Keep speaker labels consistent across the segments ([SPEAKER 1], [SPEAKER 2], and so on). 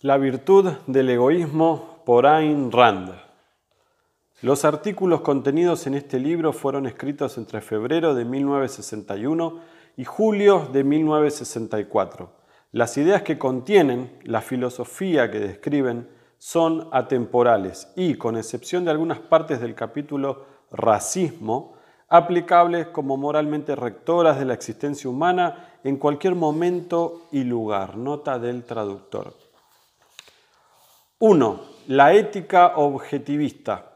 [SPEAKER 1] La virtud del egoísmo por Ayn Rand. Los artículos contenidos en este libro fueron escritos entre febrero de 1961 y julio de 1964. Las ideas que contienen, la filosofía que describen, son atemporales y, con excepción de algunas partes del capítulo racismo, aplicables como moralmente rectoras de la existencia humana en cualquier momento y lugar. Nota del traductor. 1. La ética objetivista.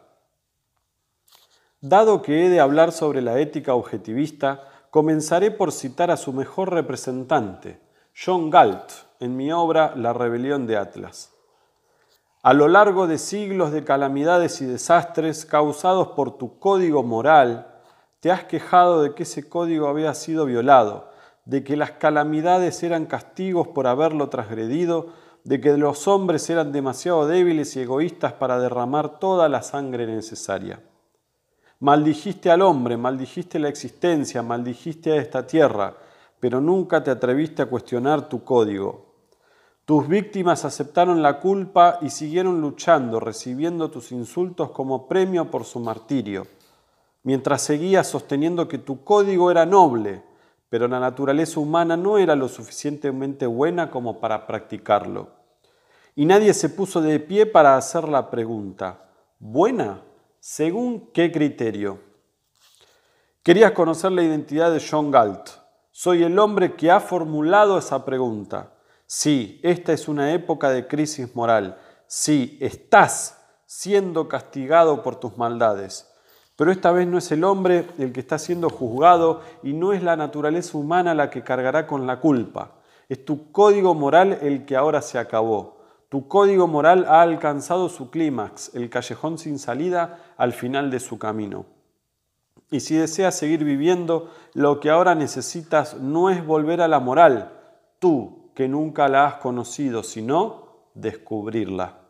[SPEAKER 1] Dado que he de hablar sobre la ética objetivista, comenzaré por citar a su mejor representante, John Galt, en mi obra La rebelión de Atlas. A lo largo de siglos de calamidades y desastres causados por tu código moral, te has quejado de que ese código había sido violado, de que las calamidades eran castigos por haberlo transgredido de que los hombres eran demasiado débiles y egoístas para derramar toda la sangre necesaria. Maldijiste al hombre, maldijiste la existencia, maldijiste a esta tierra, pero nunca te atreviste a cuestionar tu código. Tus víctimas aceptaron la culpa y siguieron luchando, recibiendo tus insultos como premio por su martirio, mientras seguías sosteniendo que tu código era noble pero la naturaleza humana no era lo suficientemente buena como para practicarlo. Y nadie se puso de pie para hacer la pregunta, ¿buena? ¿Según qué criterio? Querías conocer la identidad de John Galt. Soy el hombre que ha formulado esa pregunta. Sí, esta es una época de crisis moral. Sí, estás siendo castigado por tus maldades. Pero esta vez no es el hombre el que está siendo juzgado y no es la naturaleza humana la que cargará con la culpa. Es tu código moral el que ahora se acabó. Tu código moral ha alcanzado su clímax, el callejón sin salida al final de su camino. Y si deseas seguir viviendo, lo que ahora necesitas no es volver a la moral, tú que nunca la has conocido, sino descubrirla.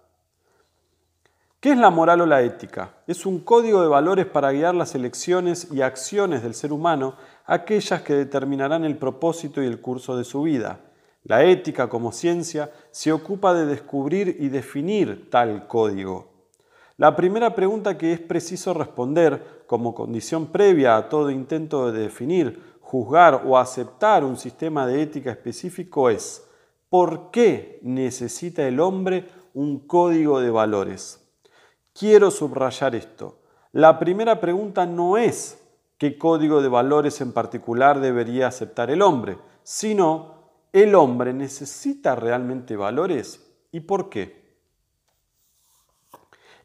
[SPEAKER 1] ¿Qué es la moral o la ética? Es un código de valores para guiar las elecciones y acciones del ser humano, aquellas que determinarán el propósito y el curso de su vida. La ética como ciencia se ocupa de descubrir y definir tal código. La primera pregunta que es preciso responder como condición previa a todo intento de definir, juzgar o aceptar un sistema de ética específico es ¿por qué necesita el hombre un código de valores? Quiero subrayar esto. La primera pregunta no es qué código de valores en particular debería aceptar el hombre, sino el hombre necesita realmente valores y por qué.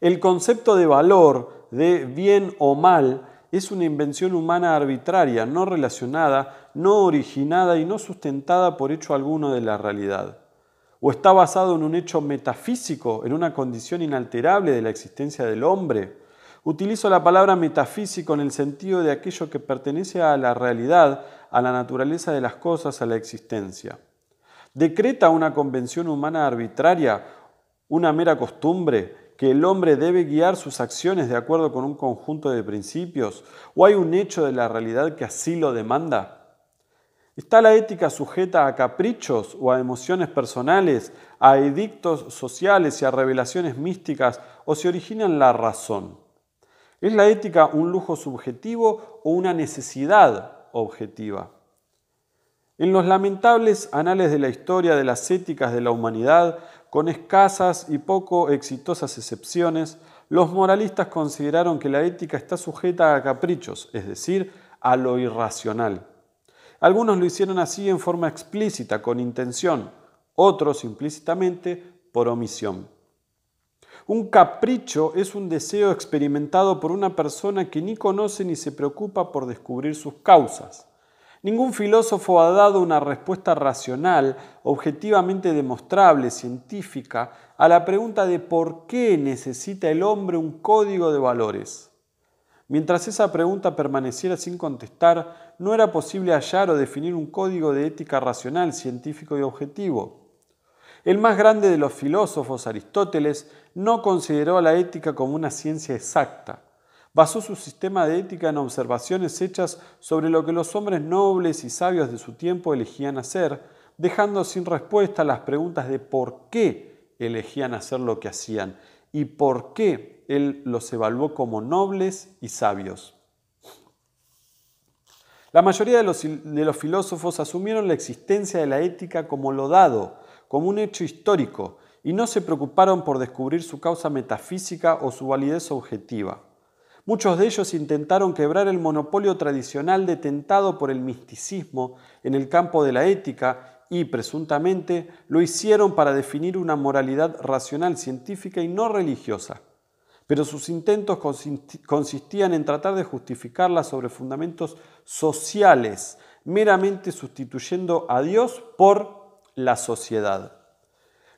[SPEAKER 1] El concepto de valor, de bien o mal, es una invención humana arbitraria, no relacionada, no originada y no sustentada por hecho alguno de la realidad o está basado en un hecho metafísico, en una condición inalterable de la existencia del hombre. Utilizo la palabra metafísico en el sentido de aquello que pertenece a la realidad, a la naturaleza de las cosas, a la existencia. Decreta una convención humana arbitraria, una mera costumbre, que el hombre debe guiar sus acciones de acuerdo con un conjunto de principios, o hay un hecho de la realidad que así lo demanda. ¿Está la ética sujeta a caprichos o a emociones personales, a edictos sociales y a revelaciones místicas o se origina en la razón? ¿Es la ética un lujo subjetivo o una necesidad objetiva? En los lamentables anales de la historia de las éticas de la humanidad, con escasas y poco exitosas excepciones, los moralistas consideraron que la ética está sujeta a caprichos, es decir, a lo irracional. Algunos lo hicieron así en forma explícita, con intención, otros implícitamente por omisión. Un capricho es un deseo experimentado por una persona que ni conoce ni se preocupa por descubrir sus causas. Ningún filósofo ha dado una respuesta racional, objetivamente demostrable, científica, a la pregunta de por qué necesita el hombre un código de valores. Mientras esa pregunta permaneciera sin contestar, no era posible hallar o definir un código de ética racional, científico y objetivo. El más grande de los filósofos, Aristóteles, no consideró a la ética como una ciencia exacta. Basó su sistema de ética en observaciones hechas sobre lo que los hombres nobles y sabios de su tiempo elegían hacer, dejando sin respuesta las preguntas de por qué elegían hacer lo que hacían y por qué él los evaluó como nobles y sabios. La mayoría de los, filósofos asumieron la existencia de la ética como lo dado, como un hecho histórico, y no se preocuparon por descubrir su causa metafísica o su validez objetiva. Muchos de ellos intentaron quebrar el monopolio tradicional detentado por el misticismo en el campo de la ética y, presuntamente, lo hicieron para definir una moralidad racional científica y no religiosa pero sus intentos consistían en tratar de justificarla sobre fundamentos sociales, meramente sustituyendo a Dios por la sociedad.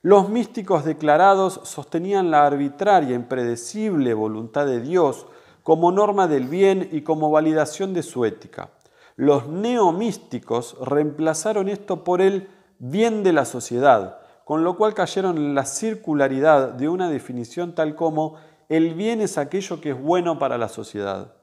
[SPEAKER 1] Los místicos declarados sostenían la arbitraria, impredecible voluntad de Dios como norma del bien y como validación de su ética. Los neomísticos reemplazaron esto por el bien de la sociedad, con lo cual cayeron en la circularidad de una definición tal como el bien es aquello que es bueno para la sociedad.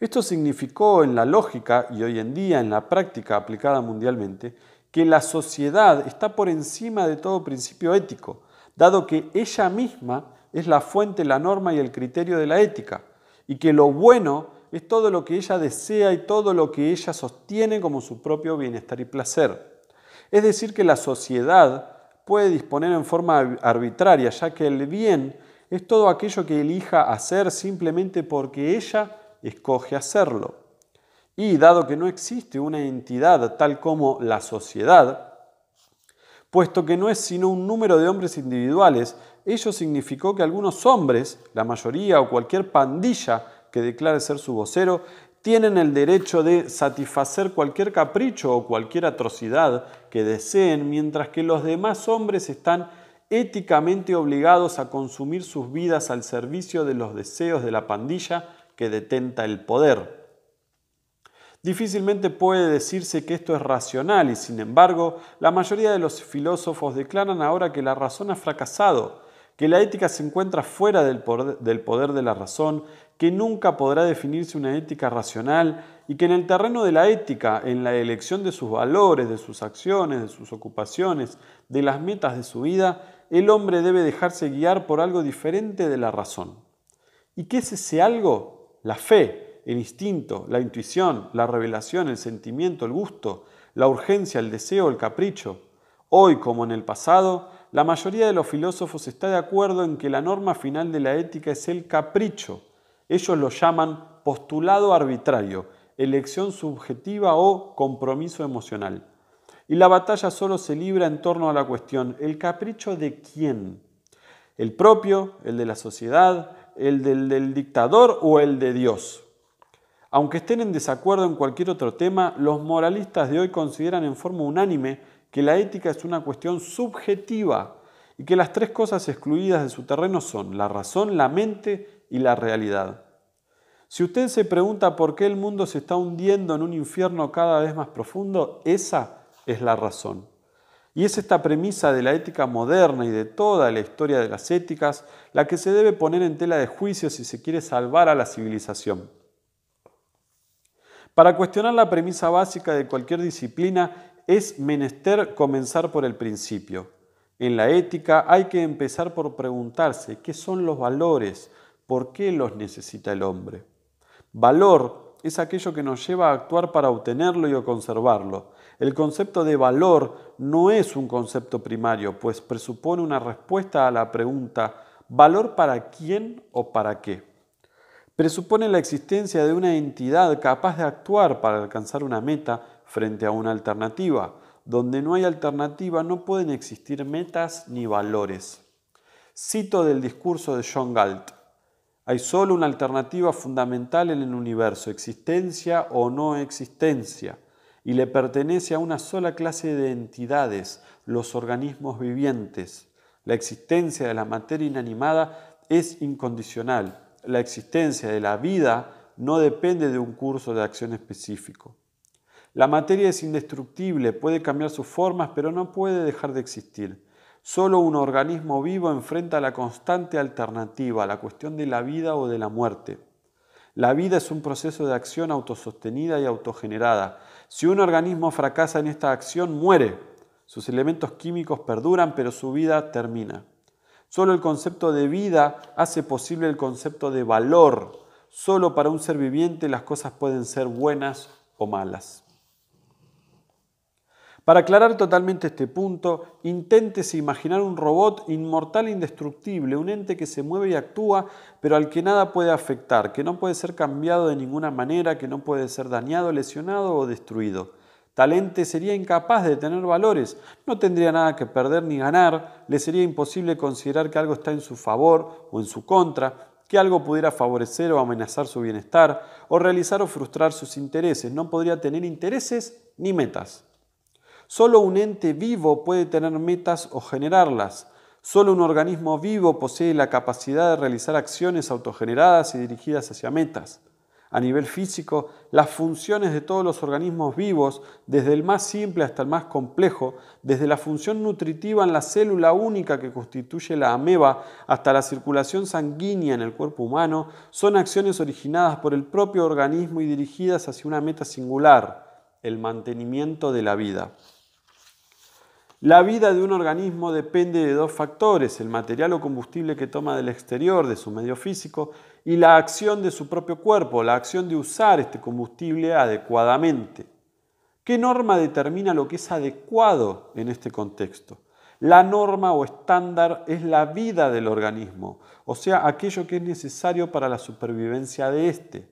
[SPEAKER 1] Esto significó en la lógica y hoy en día en la práctica aplicada mundialmente que la sociedad está por encima de todo principio ético, dado que ella misma es la fuente, la norma y el criterio de la ética, y que lo bueno es todo lo que ella desea y todo lo que ella sostiene como su propio bienestar y placer. Es decir, que la sociedad puede disponer en forma arbitraria, ya que el bien es todo aquello que elija hacer simplemente porque ella escoge hacerlo. Y dado que no existe una entidad tal como la sociedad, puesto que no es sino un número de hombres individuales, ello significó que algunos hombres, la mayoría o cualquier pandilla que declare ser su vocero, tienen el derecho de satisfacer cualquier capricho o cualquier atrocidad que deseen, mientras que los demás hombres están éticamente obligados a consumir sus vidas al servicio de los deseos de la pandilla que detenta el poder. Difícilmente puede decirse que esto es racional y sin embargo la mayoría de los filósofos declaran ahora que la razón ha fracasado, que la ética se encuentra fuera del poder, de la razón, que nunca podrá definirse una ética racional y que en el terreno de la ética, en la elección de sus valores, de sus acciones, de sus ocupaciones, de las metas de su vida, el hombre debe dejarse guiar por algo diferente de la razón. ¿Y qué es ese algo? La fe, el instinto, la intuición, la revelación, el sentimiento, el gusto, la urgencia, el deseo, el capricho. Hoy, como en el pasado, la mayoría de los filósofos está de acuerdo en que la norma final de la ética es el capricho. Ellos lo llaman postulado arbitrario, elección subjetiva o compromiso emocional. Y la batalla solo se libra en torno a la cuestión, ¿el capricho de quién? ¿El propio, el de la sociedad, el del, dictador o el de Dios? Aunque estén en desacuerdo en cualquier otro tema, los moralistas de hoy consideran en forma unánime que la ética es una cuestión subjetiva y que las tres cosas excluidas de su terreno son la razón, la mente y la realidad. Si usted se pregunta por qué el mundo se está hundiendo en un infierno cada vez más profundo, esa es la razón. Y es esta premisa de la ética moderna y de toda la historia de las éticas la que se debe poner en tela de juicio si se quiere salvar a la civilización. Para cuestionar la premisa básica de cualquier disciplina es menester comenzar por el principio. En la ética hay que empezar por preguntarse qué son los valores, por qué los necesita el hombre. Valor es aquello que nos lleva a actuar para obtenerlo y o conservarlo el concepto de valor no es un concepto primario, pues presupone una respuesta a la pregunta ¿valor para quién o para qué? Presupone la existencia de una entidad capaz de actuar para alcanzar una meta frente a una alternativa. Donde no hay alternativa no pueden existir metas ni valores. Cito del discurso de John Galt. Hay solo una alternativa fundamental en el universo, existencia o no existencia y le pertenece a una sola clase de entidades, los organismos vivientes. La existencia de la materia inanimada es incondicional. La existencia de la vida no depende de un curso de acción específico. La materia es indestructible, puede cambiar sus formas, pero no puede dejar de existir. Solo un organismo vivo enfrenta la constante alternativa, la cuestión de la vida o de la muerte. La vida es un proceso de acción autosostenida y autogenerada. Si un organismo fracasa en esta acción, muere. Sus elementos químicos perduran, pero su vida termina. Solo el concepto de vida hace posible el concepto de valor. Solo para un ser viviente las cosas pueden ser buenas o malas. Para aclarar totalmente este punto, inténtese imaginar un robot inmortal e indestructible, un ente que se mueve y actúa, pero al que nada puede afectar, que no puede ser cambiado de ninguna manera, que no puede ser dañado, lesionado o destruido. Tal ente sería incapaz de tener valores, no tendría nada que perder ni ganar, le sería imposible considerar que algo está en su favor o en su contra, que algo pudiera favorecer o amenazar su bienestar, o realizar o frustrar sus intereses, no podría tener intereses ni metas. Solo un ente vivo puede tener metas o generarlas. Solo un organismo vivo posee la capacidad de realizar acciones autogeneradas y dirigidas hacia metas. A nivel físico, las funciones de todos los organismos vivos, desde el más simple hasta el más complejo, desde la función nutritiva en la célula única que constituye la ameba hasta la circulación sanguínea en el cuerpo humano, son acciones originadas por el propio organismo y dirigidas hacia una meta singular, el mantenimiento de la vida. La vida de un organismo depende de dos factores, el material o combustible que toma del exterior, de su medio físico, y la acción de su propio cuerpo, la acción de usar este combustible adecuadamente. ¿Qué norma determina lo que es adecuado en este contexto? La norma o estándar es la vida del organismo, o sea, aquello que es necesario para la supervivencia de éste.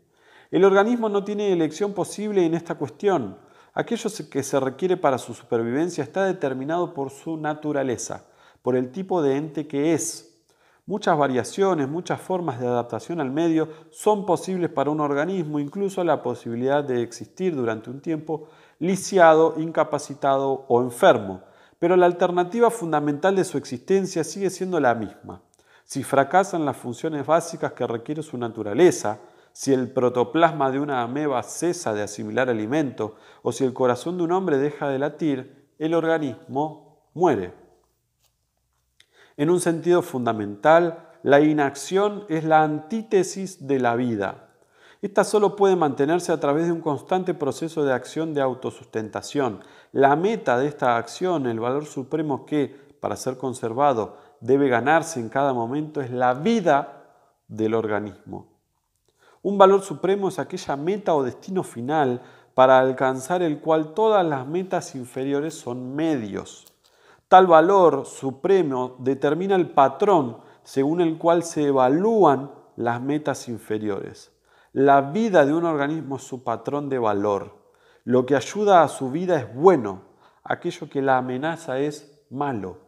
[SPEAKER 1] El organismo no tiene elección posible en esta cuestión. Aquello que se requiere para su supervivencia está determinado por su naturaleza, por el tipo de ente que es. Muchas variaciones, muchas formas de adaptación al medio son posibles para un organismo, incluso la posibilidad de existir durante un tiempo lisiado, incapacitado o enfermo. Pero la alternativa fundamental de su existencia sigue siendo la misma. Si fracasan las funciones básicas que requiere su naturaleza, si el protoplasma de una ameba cesa de asimilar alimento o si el corazón de un hombre deja de latir, el organismo muere. En un sentido fundamental, la inacción es la antítesis de la vida. Esta solo puede mantenerse a través de un constante proceso de acción de autosustentación. La meta de esta acción, el valor supremo que, para ser conservado, debe ganarse en cada momento, es la vida del organismo. Un valor supremo es aquella meta o destino final para alcanzar el cual todas las metas inferiores son medios. Tal valor supremo determina el patrón según el cual se evalúan las metas inferiores. La vida de un organismo es su patrón de valor. Lo que ayuda a su vida es bueno, aquello que la amenaza es malo.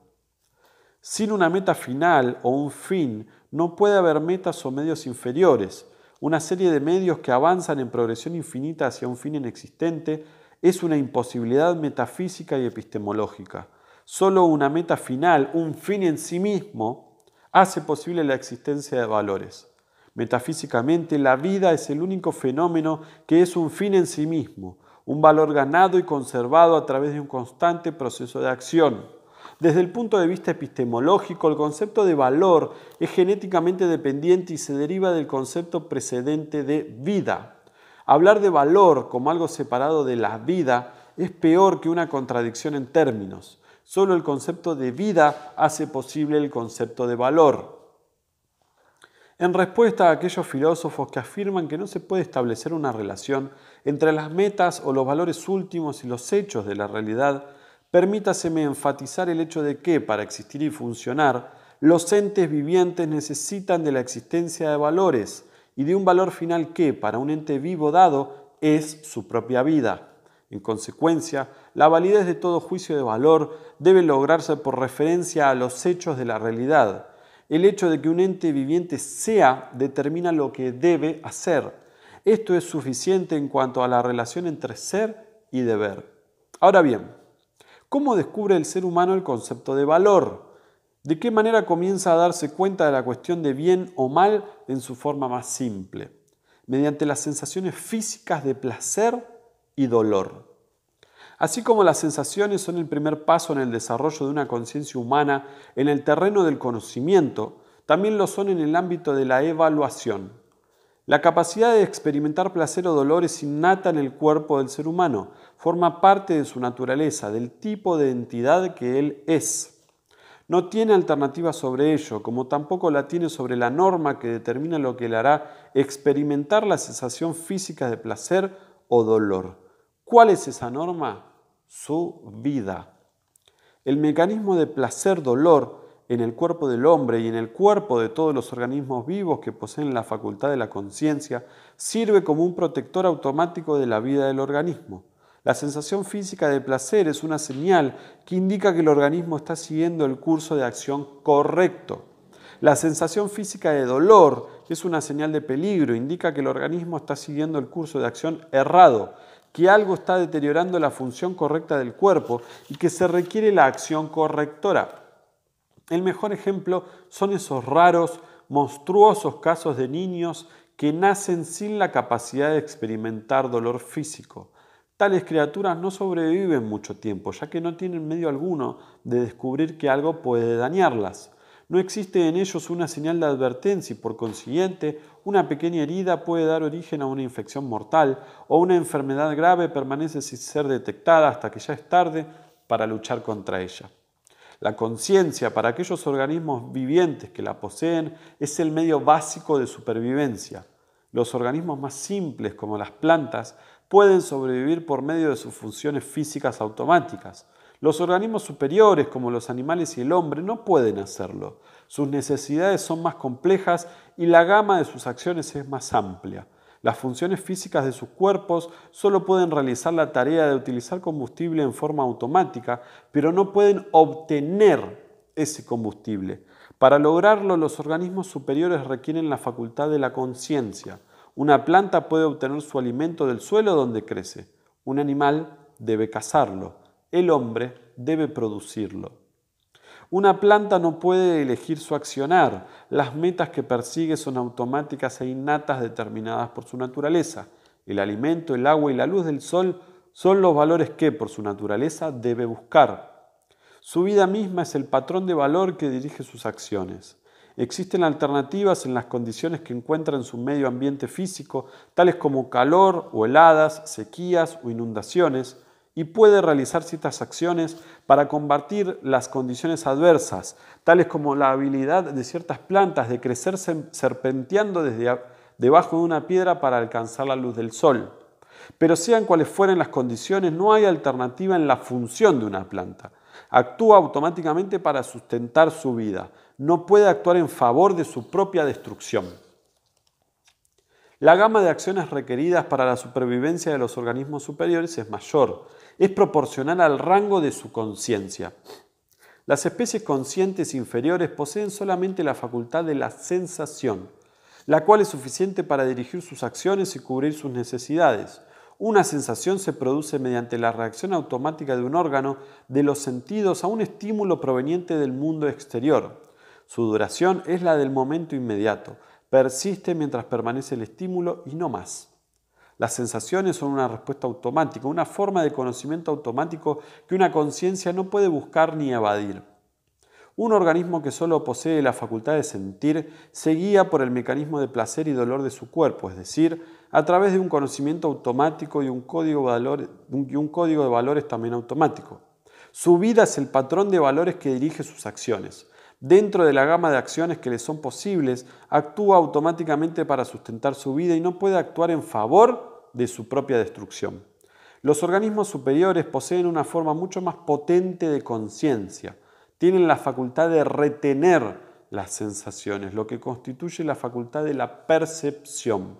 [SPEAKER 1] Sin una meta final o un fin, no puede haber metas o medios inferiores, una serie de medios que avanzan en progresión infinita hacia un fin inexistente, es una imposibilidad metafísica y epistemológica. Solo una meta final, un fin en sí mismo, hace posible la existencia de valores. Metafísicamente, la vida es el único fenómeno que es un fin en sí mismo, un valor ganado y conservado a través de un constante proceso de acción. Desde el punto de vista epistemológico, el concepto de valor es genéticamente dependiente y se deriva del concepto precedente de vida. Hablar de valor como algo separado de la vida es peor que una contradicción en términos. Solo el concepto de vida hace posible el concepto de valor. En respuesta a aquellos filósofos que afirman que no se puede establecer una relación entre las metas o los valores últimos y los hechos de la realidad, permítaseme enfatizar el hecho de que, para existir y funcionar, los entes vivientes necesitan de la existencia de valores y de un valor final que, para un ente vivo dado, es su propia vida. En consecuencia, la validez de todo juicio de valor debe lograrse por referencia a los hechos de la realidad. El hecho de que un ente viviente sea determina lo que debe hacer. Esto es suficiente en cuanto a la relación entre ser y deber. Ahora bien, ¿Cómo descubre el ser humano el concepto de valor? ¿De qué manera comienza a darse cuenta de la cuestión de bien o mal en su forma más simple? Mediante las sensaciones físicas de placer y dolor. Así como las sensaciones son el primer paso en el desarrollo de una conciencia humana en el terreno del conocimiento, también lo son en el ámbito de la evaluación. La capacidad de experimentar placer o dolor es innata en el cuerpo del ser humano, forma parte de su naturaleza, del tipo de entidad que él es. No tiene alternativa sobre ello, como tampoco la tiene sobre la norma que determina lo que le hará experimentar la sensación física de placer o dolor. ¿Cuál es esa norma? Su vida. El mecanismo de placer-dolor en el cuerpo del hombre y en el cuerpo de todos los organismos vivos que poseen la facultad de la conciencia, sirve como un protector automático de la vida del organismo. La sensación física de placer es una señal que indica que el organismo está siguiendo el curso de acción correcto. La sensación física de dolor es una señal de peligro, indica que el organismo está siguiendo el curso de acción errado, que algo está deteriorando la función correcta del cuerpo y que se requiere la acción correctora. El mejor ejemplo son esos raros, monstruosos casos de niños que nacen sin la capacidad de experimentar dolor físico. Tales criaturas no sobreviven mucho tiempo, ya que no tienen medio alguno de descubrir que algo puede dañarlas. No existe en ellos una señal de advertencia y por consiguiente una pequeña herida puede dar origen a una infección mortal o una enfermedad grave permanece sin ser detectada hasta que ya es tarde para luchar contra ella. La conciencia para aquellos organismos vivientes que la poseen es el medio básico de supervivencia. Los organismos más simples, como las plantas, pueden sobrevivir por medio de sus funciones físicas automáticas. Los organismos superiores, como los animales y el hombre, no pueden hacerlo. Sus necesidades son más complejas y la gama de sus acciones es más amplia. Las funciones físicas de sus cuerpos solo pueden realizar la tarea de utilizar combustible en forma automática, pero no pueden obtener ese combustible. Para lograrlo, los organismos superiores requieren la facultad de la conciencia. Una planta puede obtener su alimento del suelo donde crece. Un animal debe cazarlo. El hombre debe producirlo. Una planta no puede elegir su accionar. Las metas que persigue son automáticas e innatas determinadas por su naturaleza. El alimento, el agua y la luz del sol son los valores que, por su naturaleza, debe buscar. Su vida misma es el patrón de valor que dirige sus acciones. Existen alternativas en las condiciones que encuentra en su medio ambiente físico, tales como calor o heladas, sequías o inundaciones, y puede realizar ciertas acciones para combatir las condiciones adversas, tales como la habilidad de ciertas plantas de crecer serpenteando desde debajo de una piedra para alcanzar la luz del sol. Pero sean cuales fueren las condiciones, no hay alternativa en la función de una planta. Actúa automáticamente para sustentar su vida. No puede actuar en favor de su propia destrucción. La gama de acciones requeridas para la supervivencia de los organismos superiores es mayor es proporcional al rango de su conciencia. Las especies conscientes inferiores poseen solamente la facultad de la sensación, la cual es suficiente para dirigir sus acciones y cubrir sus necesidades. Una sensación se produce mediante la reacción automática de un órgano de los sentidos a un estímulo proveniente del mundo exterior. Su duración es la del momento inmediato, persiste mientras permanece el estímulo y no más. Las sensaciones son una respuesta automática, una forma de conocimiento automático que una conciencia no puede buscar ni evadir. Un organismo que solo posee la facultad de sentir se guía por el mecanismo de placer y dolor de su cuerpo, es decir, a través de un conocimiento automático y un código de y un código de valores también automático. Su vida es el patrón de valores que dirige sus acciones dentro de la gama de acciones que le son posibles, actúa automáticamente para sustentar su vida y no puede actuar en favor de su propia destrucción. Los organismos superiores poseen una forma mucho más potente de conciencia, tienen la facultad de retener las sensaciones, lo que constituye la facultad de la percepción.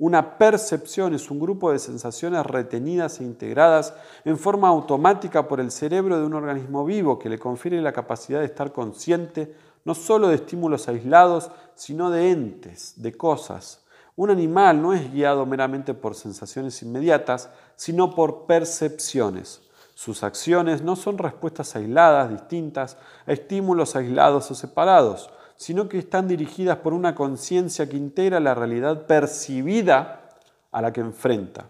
[SPEAKER 1] Una percepción es un grupo de sensaciones retenidas e integradas en forma automática por el cerebro de un organismo vivo que le confiere la capacidad de estar consciente no sólo de estímulos aislados, sino de entes, de cosas. Un animal no es guiado meramente por sensaciones inmediatas, sino por percepciones. Sus acciones no son respuestas aisladas, distintas, a estímulos aislados o separados sino que están dirigidas por una conciencia que integra la realidad percibida a la que enfrenta.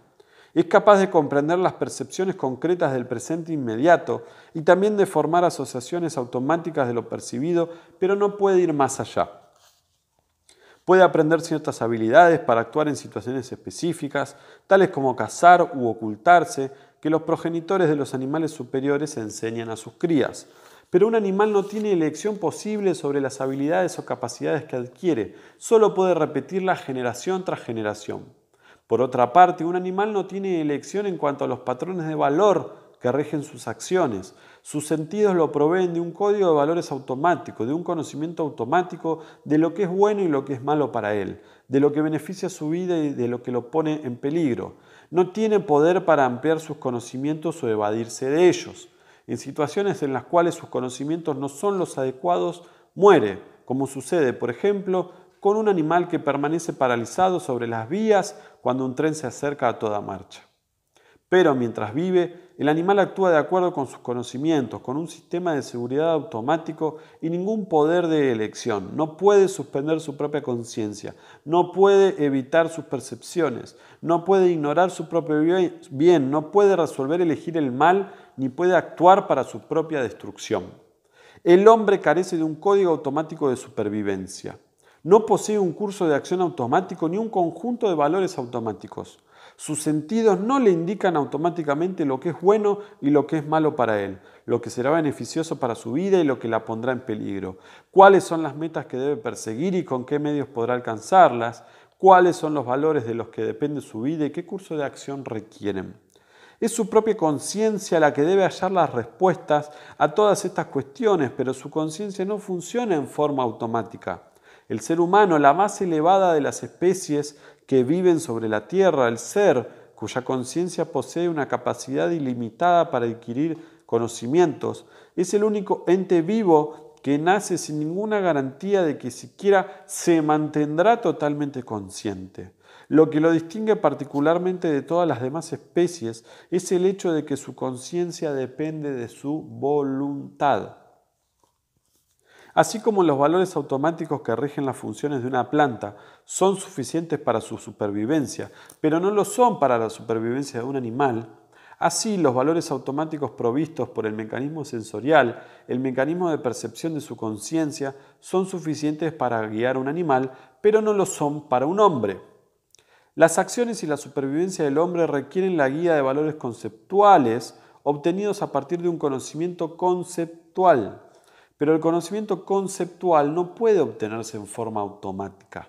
[SPEAKER 1] Es capaz de comprender las percepciones concretas del presente inmediato y también de formar asociaciones automáticas de lo percibido, pero no puede ir más allá. Puede aprender ciertas habilidades para actuar en situaciones específicas, tales como cazar u ocultarse, que los progenitores de los animales superiores enseñan a sus crías. Pero un animal no tiene elección posible sobre las habilidades o capacidades que adquiere, solo puede repetirlas generación tras generación. Por otra parte, un animal no tiene elección en cuanto a los patrones de valor que regen sus acciones. Sus sentidos lo proveen de un código de valores automático, de un conocimiento automático de lo que es bueno y lo que es malo para él, de lo que beneficia su vida y de lo que lo pone en peligro. No tiene poder para ampliar sus conocimientos o evadirse de ellos. En situaciones en las cuales sus conocimientos no son los adecuados, muere, como sucede, por ejemplo, con un animal que permanece paralizado sobre las vías cuando un tren se acerca a toda marcha. Pero mientras vive, el animal actúa de acuerdo con sus conocimientos, con un sistema de seguridad automático y ningún poder de elección. No puede suspender su propia conciencia, no puede evitar sus percepciones, no puede ignorar su propio bien, no puede resolver elegir el mal ni puede actuar para su propia destrucción. El hombre carece de un código automático de supervivencia. No posee un curso de acción automático ni un conjunto de valores automáticos. Sus sentidos no le indican automáticamente lo que es bueno y lo que es malo para él, lo que será beneficioso para su vida y lo que la pondrá en peligro, cuáles son las metas que debe perseguir y con qué medios podrá alcanzarlas, cuáles son los valores de los que depende su vida y qué curso de acción requieren. Es su propia conciencia la que debe hallar las respuestas a todas estas cuestiones, pero su conciencia no funciona en forma automática. El ser humano, la más elevada de las especies que viven sobre la Tierra, el ser cuya conciencia posee una capacidad ilimitada para adquirir conocimientos, es el único ente vivo que nace sin ninguna garantía de que siquiera se mantendrá totalmente consciente. Lo que lo distingue particularmente de todas las demás especies es el hecho de que su conciencia depende de su voluntad. Así como los valores automáticos que rigen las funciones de una planta son suficientes para su supervivencia, pero no lo son para la supervivencia de un animal, así los valores automáticos provistos por el mecanismo sensorial, el mecanismo de percepción de su conciencia, son suficientes para guiar a un animal, pero no lo son para un hombre. Las acciones y la supervivencia del hombre requieren la guía de valores conceptuales obtenidos a partir de un conocimiento conceptual. Pero el conocimiento conceptual no puede obtenerse en forma automática.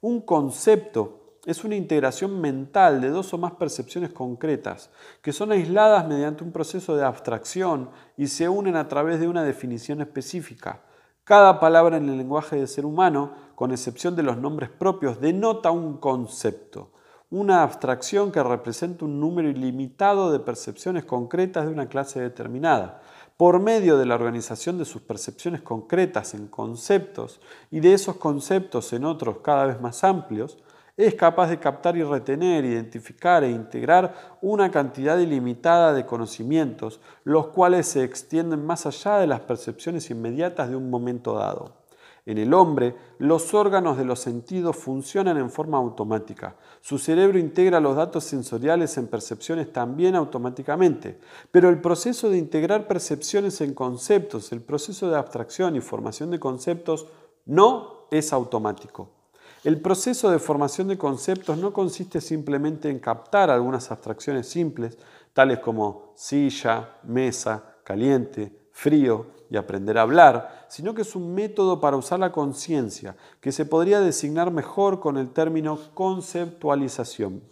[SPEAKER 1] Un concepto es una integración mental de dos o más percepciones concretas, que son aisladas mediante un proceso de abstracción y se unen a través de una definición específica. Cada palabra en el lenguaje del ser humano con excepción de los nombres propios, denota un concepto, una abstracción que representa un número ilimitado de percepciones concretas de una clase determinada, por medio de la organización de sus percepciones concretas en conceptos y de esos conceptos en otros cada vez más amplios, es capaz de captar y retener, identificar e integrar una cantidad ilimitada de conocimientos, los cuales se extienden más allá de las percepciones inmediatas de un momento dado. En el hombre, los órganos de los sentidos funcionan en forma automática. Su cerebro integra los datos sensoriales en percepciones también automáticamente, pero el proceso de integrar percepciones en conceptos, el proceso de abstracción y formación de conceptos, no es automático. El proceso de formación de conceptos no consiste simplemente en captar algunas abstracciones simples, tales como silla, mesa, caliente, frío y aprender a hablar, sino que es un método para usar la conciencia, que se podría designar mejor con el término conceptualización.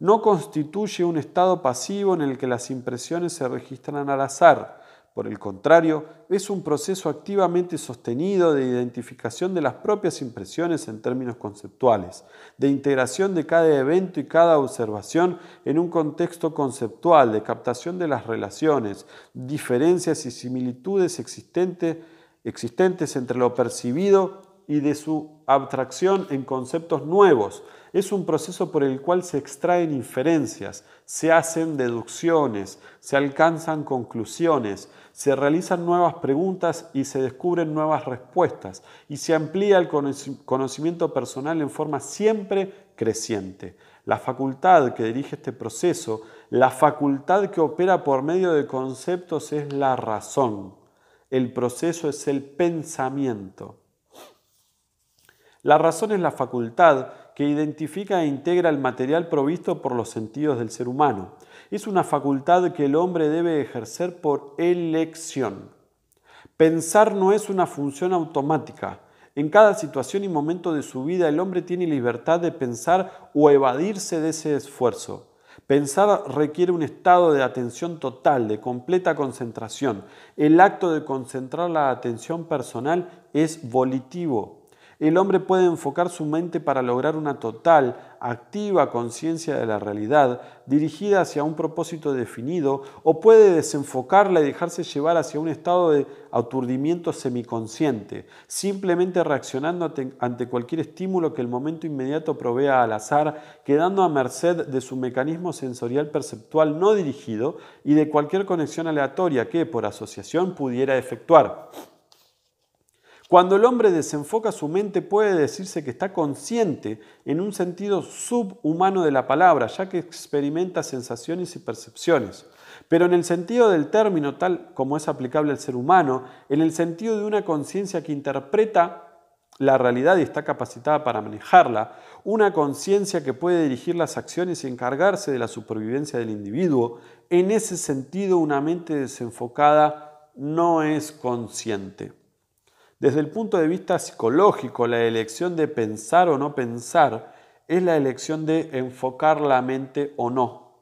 [SPEAKER 1] No constituye un estado pasivo en el que las impresiones se registran al azar. Por el contrario, es un proceso activamente sostenido de identificación de las propias impresiones en términos conceptuales, de integración de cada evento y cada observación en un contexto conceptual, de captación de las relaciones, diferencias y similitudes existentes existentes entre lo percibido y de su abstracción en conceptos nuevos. Es un proceso por el cual se extraen inferencias, se hacen deducciones, se alcanzan conclusiones, se realizan nuevas preguntas y se descubren nuevas respuestas y se amplía el conocimiento personal en forma siempre creciente. La facultad que dirige este proceso, la facultad que opera por medio de conceptos es la razón el proceso es el pensamiento. La razón es la facultad que identifica e integra el material provisto por los sentidos del ser humano. Es una facultad que el hombre debe ejercer por elección. Pensar no es una función automática. En cada situación y momento de su vida el hombre tiene libertad de pensar o evadirse de ese esfuerzo. Pensar requiere un estado de atención total, de completa concentración. El acto de concentrar la atención personal es volitivo, el hombre puede enfocar su mente para lograr una total, activa conciencia de la realidad, dirigida hacia un propósito definido, o puede desenfocarla y dejarse llevar hacia un estado de aturdimiento semiconsciente, simplemente reaccionando ante cualquier estímulo que el momento inmediato provea al azar, quedando a merced de su mecanismo sensorial perceptual no dirigido y de cualquier conexión aleatoria que, por asociación, pudiera efectuar. Cuando el hombre desenfoca su mente puede decirse que está consciente en un sentido subhumano de la palabra, ya que experimenta sensaciones y percepciones. Pero en el sentido del término, tal como es aplicable al ser humano, en el sentido de una conciencia que interpreta la realidad y está capacitada para manejarla, una conciencia que puede dirigir las acciones y encargarse de la supervivencia del individuo, en ese sentido una mente desenfocada no es consciente. Desde el punto de vista psicológico, la elección de pensar o no pensar es la elección de enfocar la mente o no.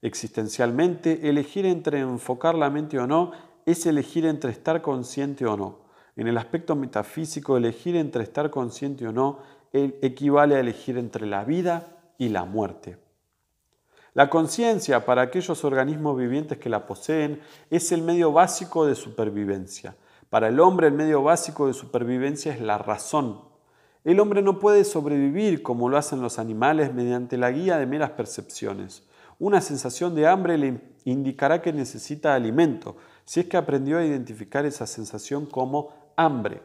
[SPEAKER 1] Existencialmente, elegir entre enfocar la mente o no es elegir entre estar consciente o no. En el aspecto metafísico, elegir entre estar consciente o no equivale a elegir entre la vida y la muerte. La conciencia para aquellos organismos vivientes que la poseen es el medio básico de supervivencia. Para el hombre el medio básico de supervivencia es la razón. El hombre no puede sobrevivir como lo hacen los animales mediante la guía de meras percepciones. Una sensación de hambre le indicará que necesita alimento, si es que aprendió a identificar esa sensación como hambre.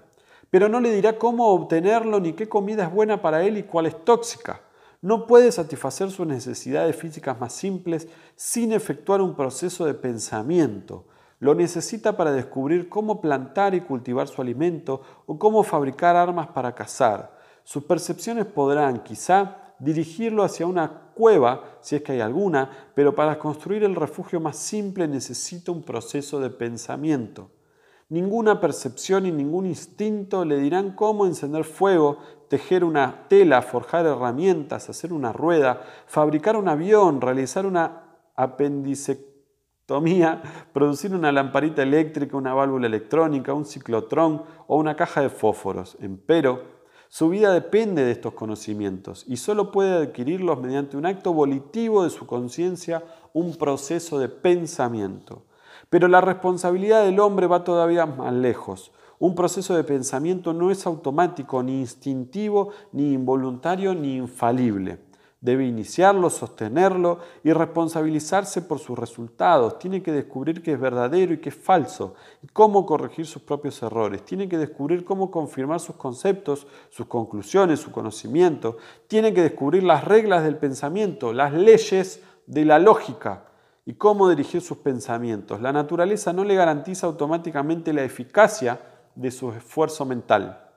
[SPEAKER 1] Pero no le dirá cómo obtenerlo ni qué comida es buena para él y cuál es tóxica. No puede satisfacer sus necesidades físicas más simples sin efectuar un proceso de pensamiento. Lo necesita para descubrir cómo plantar y cultivar su alimento o cómo fabricar armas para cazar. Sus percepciones podrán, quizá, dirigirlo hacia una cueva, si es que hay alguna, pero para construir el refugio más simple necesita un proceso de pensamiento. Ninguna percepción y ningún instinto le dirán cómo encender fuego, tejer una tela, forjar herramientas, hacer una rueda, fabricar un avión, realizar una apendicectomía producir una lamparita eléctrica, una válvula electrónica, un ciclotrón o una caja de fósforos. Empero, su vida depende de estos conocimientos y solo puede adquirirlos mediante un acto volitivo de su conciencia, un proceso de pensamiento. Pero la responsabilidad del hombre va todavía más lejos. Un proceso de pensamiento no es automático, ni instintivo, ni involuntario, ni infalible. Debe iniciarlo, sostenerlo y responsabilizarse por sus resultados. Tiene que descubrir qué es verdadero y qué es falso, y cómo corregir sus propios errores. Tiene que descubrir cómo confirmar sus conceptos, sus conclusiones, su conocimiento. Tiene que descubrir las reglas del pensamiento, las leyes de la lógica y cómo dirigir sus pensamientos. La naturaleza no le garantiza automáticamente la eficacia de su esfuerzo mental.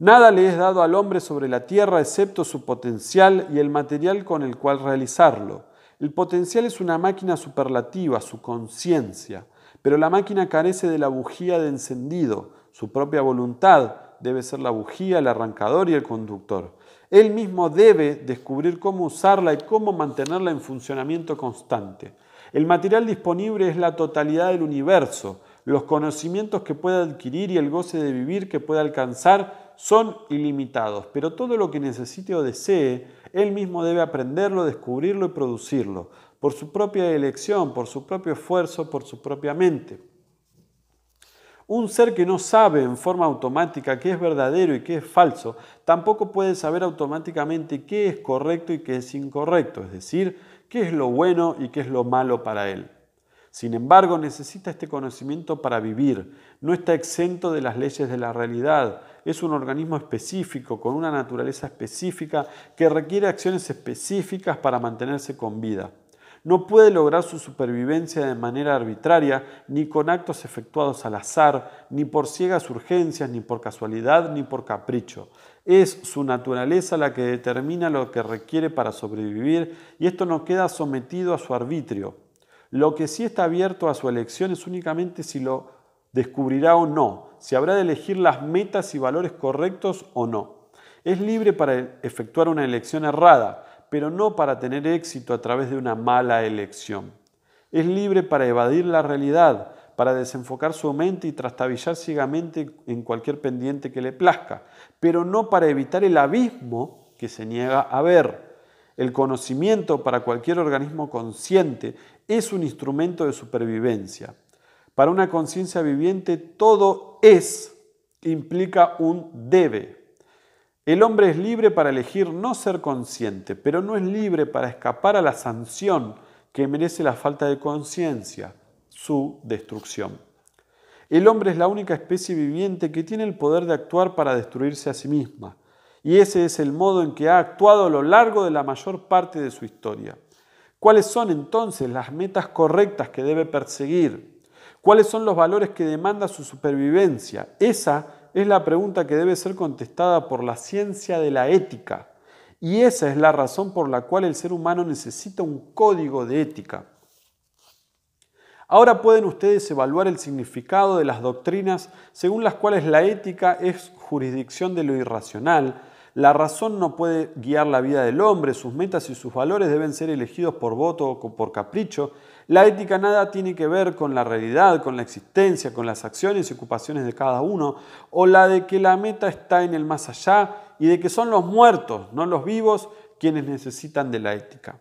[SPEAKER 1] Nada le es dado al hombre sobre la tierra excepto su potencial y el material con el cual realizarlo. El potencial es una máquina superlativa, su conciencia, pero la máquina carece de la bujía de encendido, su propia voluntad debe ser la bujía, el arrancador y el conductor. Él mismo debe descubrir cómo usarla y cómo mantenerla en funcionamiento constante. El material disponible es la totalidad del universo, los conocimientos que pueda adquirir y el goce de vivir que pueda alcanzar son ilimitados, pero todo lo que necesite o desee, él mismo debe aprenderlo, descubrirlo y producirlo, por su propia elección, por su propio esfuerzo, por su propia mente. Un ser que no sabe en forma automática qué es verdadero y qué es falso, tampoco puede saber automáticamente qué es correcto y qué es incorrecto, es decir, qué es lo bueno y qué es lo malo para él. Sin embargo, necesita este conocimiento para vivir. No está exento de las leyes de la realidad. Es un organismo específico, con una naturaleza específica, que requiere acciones específicas para mantenerse con vida. No puede lograr su supervivencia de manera arbitraria, ni con actos efectuados al azar, ni por ciegas urgencias, ni por casualidad, ni por capricho. Es su naturaleza la que determina lo que requiere para sobrevivir y esto no queda sometido a su arbitrio. Lo que sí está abierto a su elección es únicamente si lo descubrirá o no, si habrá de elegir las metas y valores correctos o no. Es libre para efectuar una elección errada, pero no para tener éxito a través de una mala elección. Es libre para evadir la realidad, para desenfocar su mente y trastabillar ciegamente en cualquier pendiente que le plazca, pero no para evitar el abismo que se niega a ver. El conocimiento para cualquier organismo consciente es un instrumento de supervivencia. Para una conciencia viviente todo es implica un debe. El hombre es libre para elegir no ser consciente, pero no es libre para escapar a la sanción que merece la falta de conciencia, su destrucción. El hombre es la única especie viviente que tiene el poder de actuar para destruirse a sí misma, y ese es el modo en que ha actuado a lo largo de la mayor parte de su historia. ¿Cuáles son entonces las metas correctas que debe perseguir? ¿Cuáles son los valores que demanda su supervivencia? Esa es la pregunta que debe ser contestada por la ciencia de la ética. Y esa es la razón por la cual el ser humano necesita un código de ética. Ahora pueden ustedes evaluar el significado de las doctrinas según las cuales la ética es jurisdicción de lo irracional, la razón no puede guiar la vida del hombre, sus metas y sus valores deben ser elegidos por voto o por capricho. La ética nada tiene que ver con la realidad, con la existencia, con las acciones y ocupaciones de cada uno, o la de que la meta está en el más allá y de que son los muertos, no los vivos, quienes necesitan de la ética.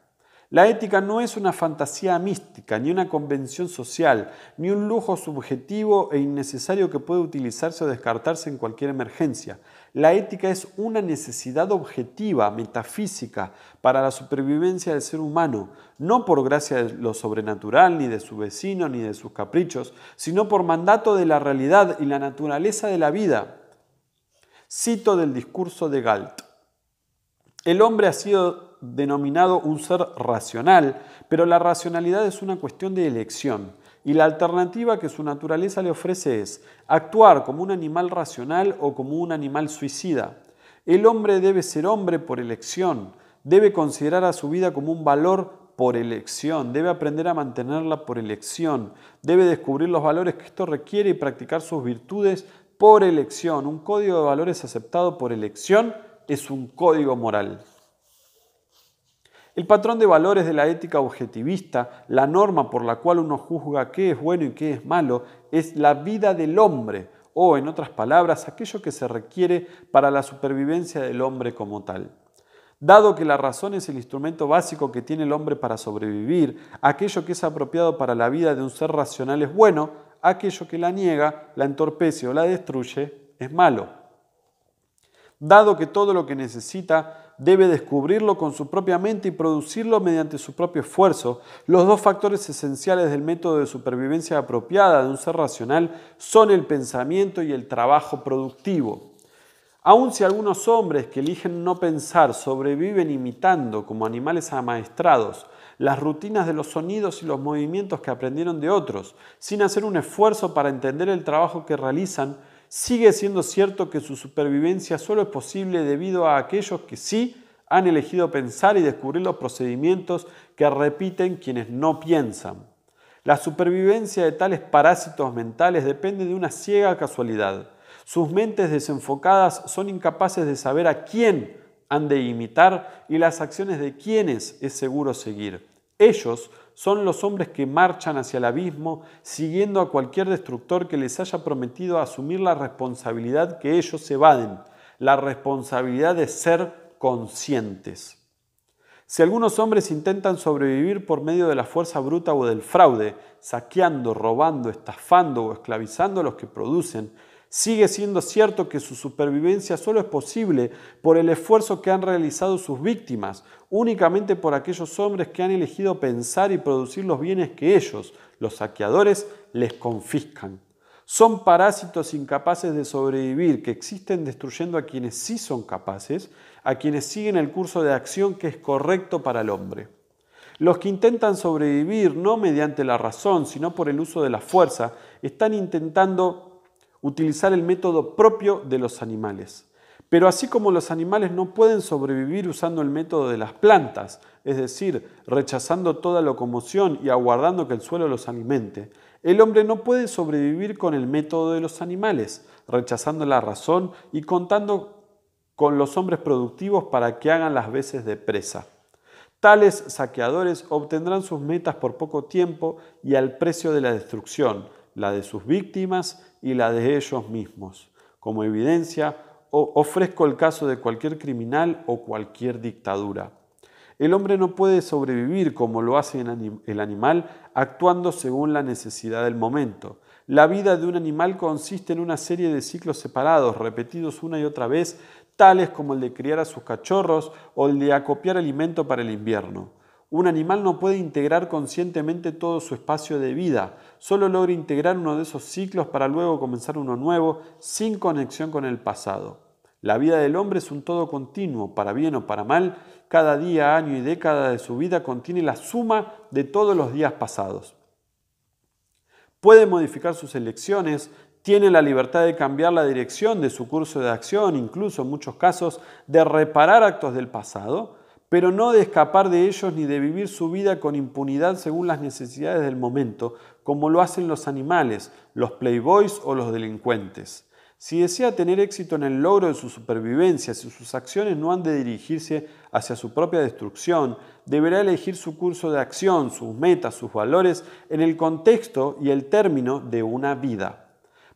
[SPEAKER 1] La ética no es una fantasía mística, ni una convención social, ni un lujo subjetivo e innecesario que puede utilizarse o descartarse en cualquier emergencia. La ética es una necesidad objetiva, metafísica, para la supervivencia del ser humano, no por gracia de lo sobrenatural, ni de su vecino, ni de sus caprichos, sino por mandato de la realidad y la naturaleza de la vida. Cito del discurso de Galt. El hombre ha sido denominado un ser racional, pero la racionalidad es una cuestión de elección y la alternativa que su naturaleza le ofrece es actuar como un animal racional o como un animal suicida. El hombre debe ser hombre por elección, debe considerar a su vida como un valor por elección, debe aprender a mantenerla por elección, debe descubrir los valores que esto requiere y practicar sus virtudes por elección. Un código de valores aceptado por elección es un código moral. El patrón de valores de la ética objetivista, la norma por la cual uno juzga qué es bueno y qué es malo, es la vida del hombre, o en otras palabras, aquello que se requiere para la supervivencia del hombre como tal. Dado que la razón es el instrumento básico que tiene el hombre para sobrevivir, aquello que es apropiado para la vida de un ser racional es bueno, aquello que la niega, la entorpece o la destruye es malo. Dado que todo lo que necesita debe descubrirlo con su propia mente y producirlo mediante su propio esfuerzo. Los dos factores esenciales del método de supervivencia apropiada de un ser racional son el pensamiento y el trabajo productivo. Aun si algunos hombres que eligen no pensar sobreviven imitando como animales amaestrados las rutinas de los sonidos y los movimientos que aprendieron de otros, sin hacer un esfuerzo para entender el trabajo que realizan, sigue siendo cierto que su supervivencia solo es posible debido a aquellos que sí han elegido pensar y descubrir los procedimientos que repiten quienes no piensan. La supervivencia de tales parásitos mentales depende de una ciega casualidad. Sus mentes desenfocadas son incapaces de saber a quién han de imitar y las acciones de quienes es seguro seguir. Ellos son los hombres que marchan hacia el abismo siguiendo a cualquier destructor que les haya prometido asumir la responsabilidad que ellos evaden, la responsabilidad de ser conscientes. Si algunos hombres intentan sobrevivir por medio de la fuerza bruta o del fraude, saqueando, robando, estafando o esclavizando a los que producen, Sigue siendo cierto que su supervivencia solo es posible por el esfuerzo que han realizado sus víctimas, únicamente por aquellos hombres que han elegido pensar y producir los bienes que ellos, los saqueadores, les confiscan. Son parásitos incapaces de sobrevivir que existen destruyendo a quienes sí son capaces, a quienes siguen el curso de acción que es correcto para el hombre. Los que intentan sobrevivir no mediante la razón, sino por el uso de la fuerza, están intentando utilizar el método propio de los animales. Pero así como los animales no pueden sobrevivir usando el método de las plantas, es decir, rechazando toda locomoción y aguardando que el suelo los alimente, el hombre no puede sobrevivir con el método de los animales, rechazando la razón y contando con los hombres productivos para que hagan las veces de presa. Tales saqueadores obtendrán sus metas por poco tiempo y al precio de la destrucción, la de sus víctimas y la de ellos mismos. Como evidencia, ofrezco el caso de cualquier criminal o cualquier dictadura. El hombre no puede sobrevivir como lo hace el animal, actuando según la necesidad del momento. La vida de un animal consiste en una serie de ciclos separados, repetidos una y otra vez, tales como el de criar a sus cachorros o el de acopiar alimento para el invierno. Un animal no puede integrar conscientemente todo su espacio de vida, solo logra integrar uno de esos ciclos para luego comenzar uno nuevo sin conexión con el pasado. La vida del hombre es un todo continuo, para bien o para mal, cada día, año y década de su vida contiene la suma de todos los días pasados. Puede modificar sus elecciones, tiene la libertad de cambiar la dirección de su curso de acción, incluso en muchos casos de reparar actos del pasado, pero no de escapar de ellos ni de vivir su vida con impunidad según las necesidades del momento, como lo hacen los animales, los playboys o los delincuentes. Si desea tener éxito en el logro de su supervivencia, si sus acciones no han de dirigirse hacia su propia destrucción, deberá elegir su curso de acción, sus metas, sus valores en el contexto y el término de una vida.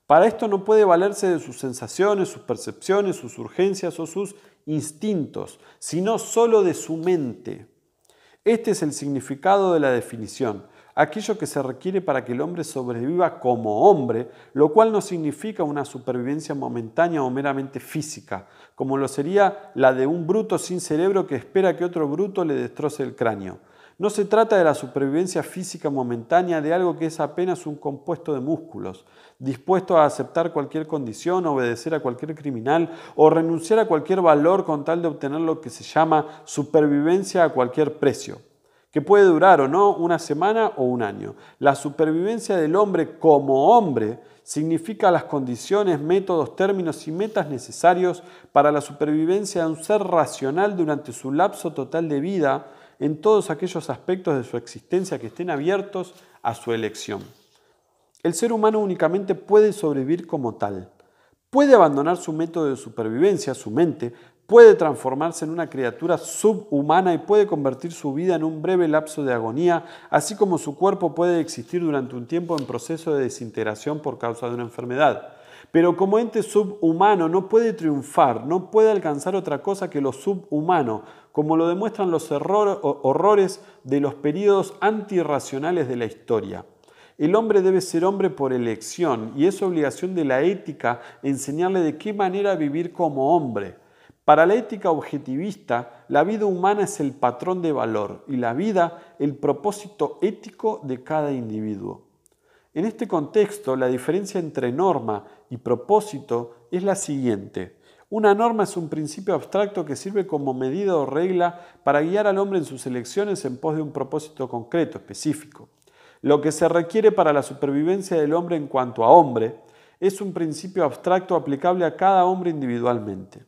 [SPEAKER 1] Para esto no puede valerse de sus sensaciones, sus percepciones, sus urgencias o sus instintos, sino solo de su mente. Este es el significado de la definición, aquello que se requiere para que el hombre sobreviva como hombre, lo cual no significa una supervivencia momentánea o meramente física, como lo sería la de un bruto sin cerebro que espera que otro bruto le destroce el cráneo. No se trata de la supervivencia física momentánea de algo que es apenas un compuesto de músculos, dispuesto a aceptar cualquier condición, obedecer a cualquier criminal o renunciar a cualquier valor con tal de obtener lo que se llama supervivencia a cualquier precio, que puede durar o no una semana o un año. La supervivencia del hombre como hombre significa las condiciones, métodos, términos y metas necesarios para la supervivencia de un ser racional durante su lapso total de vida en todos aquellos aspectos de su existencia que estén abiertos a su elección el ser humano únicamente puede sobrevivir como tal. Puede abandonar su método de supervivencia, su mente, puede transformarse en una criatura subhumana y puede convertir su vida en un breve lapso de agonía, así como su cuerpo puede existir durante un tiempo en proceso de desintegración por causa de una enfermedad. Pero como ente subhumano no puede triunfar, no puede alcanzar otra cosa que lo subhumano, como lo demuestran los horrores de los períodos antirracionales de la historia. El hombre debe ser hombre por elección y es obligación de la ética enseñarle de qué manera vivir como hombre. Para la ética objetivista, la vida humana es el patrón de valor y la vida el propósito ético de cada individuo. En este contexto, la diferencia entre norma y propósito es la siguiente. Una norma es un principio abstracto que sirve como medida o regla para guiar al hombre en sus elecciones en pos de un propósito concreto, específico. Lo que se requiere para la supervivencia del hombre en cuanto a hombre es un principio abstracto aplicable a cada hombre individualmente.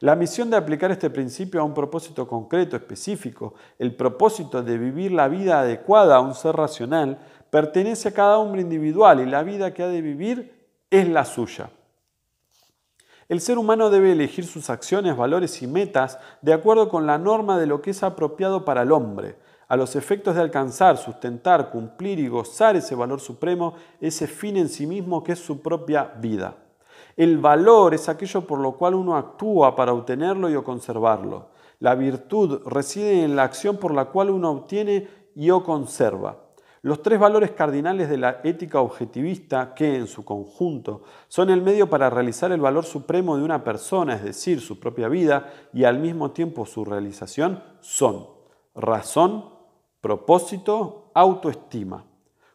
[SPEAKER 1] La misión de aplicar este principio a un propósito concreto, específico, el propósito de vivir la vida adecuada a un ser racional, pertenece a cada hombre individual y la vida que ha de vivir es la suya. El ser humano debe elegir sus acciones, valores y metas de acuerdo con la norma de lo que es apropiado para el hombre, a los efectos de alcanzar, sustentar, cumplir y gozar ese valor supremo, ese fin en sí mismo que es su propia vida. El valor es aquello por lo cual uno actúa para obtenerlo y o conservarlo. La virtud reside en la acción por la cual uno obtiene y o conserva. Los tres valores cardinales de la ética objetivista que, en su conjunto, son el medio para realizar el valor supremo de una persona, es decir, su propia vida, y al mismo tiempo su realización, son razón, propósito, autoestima,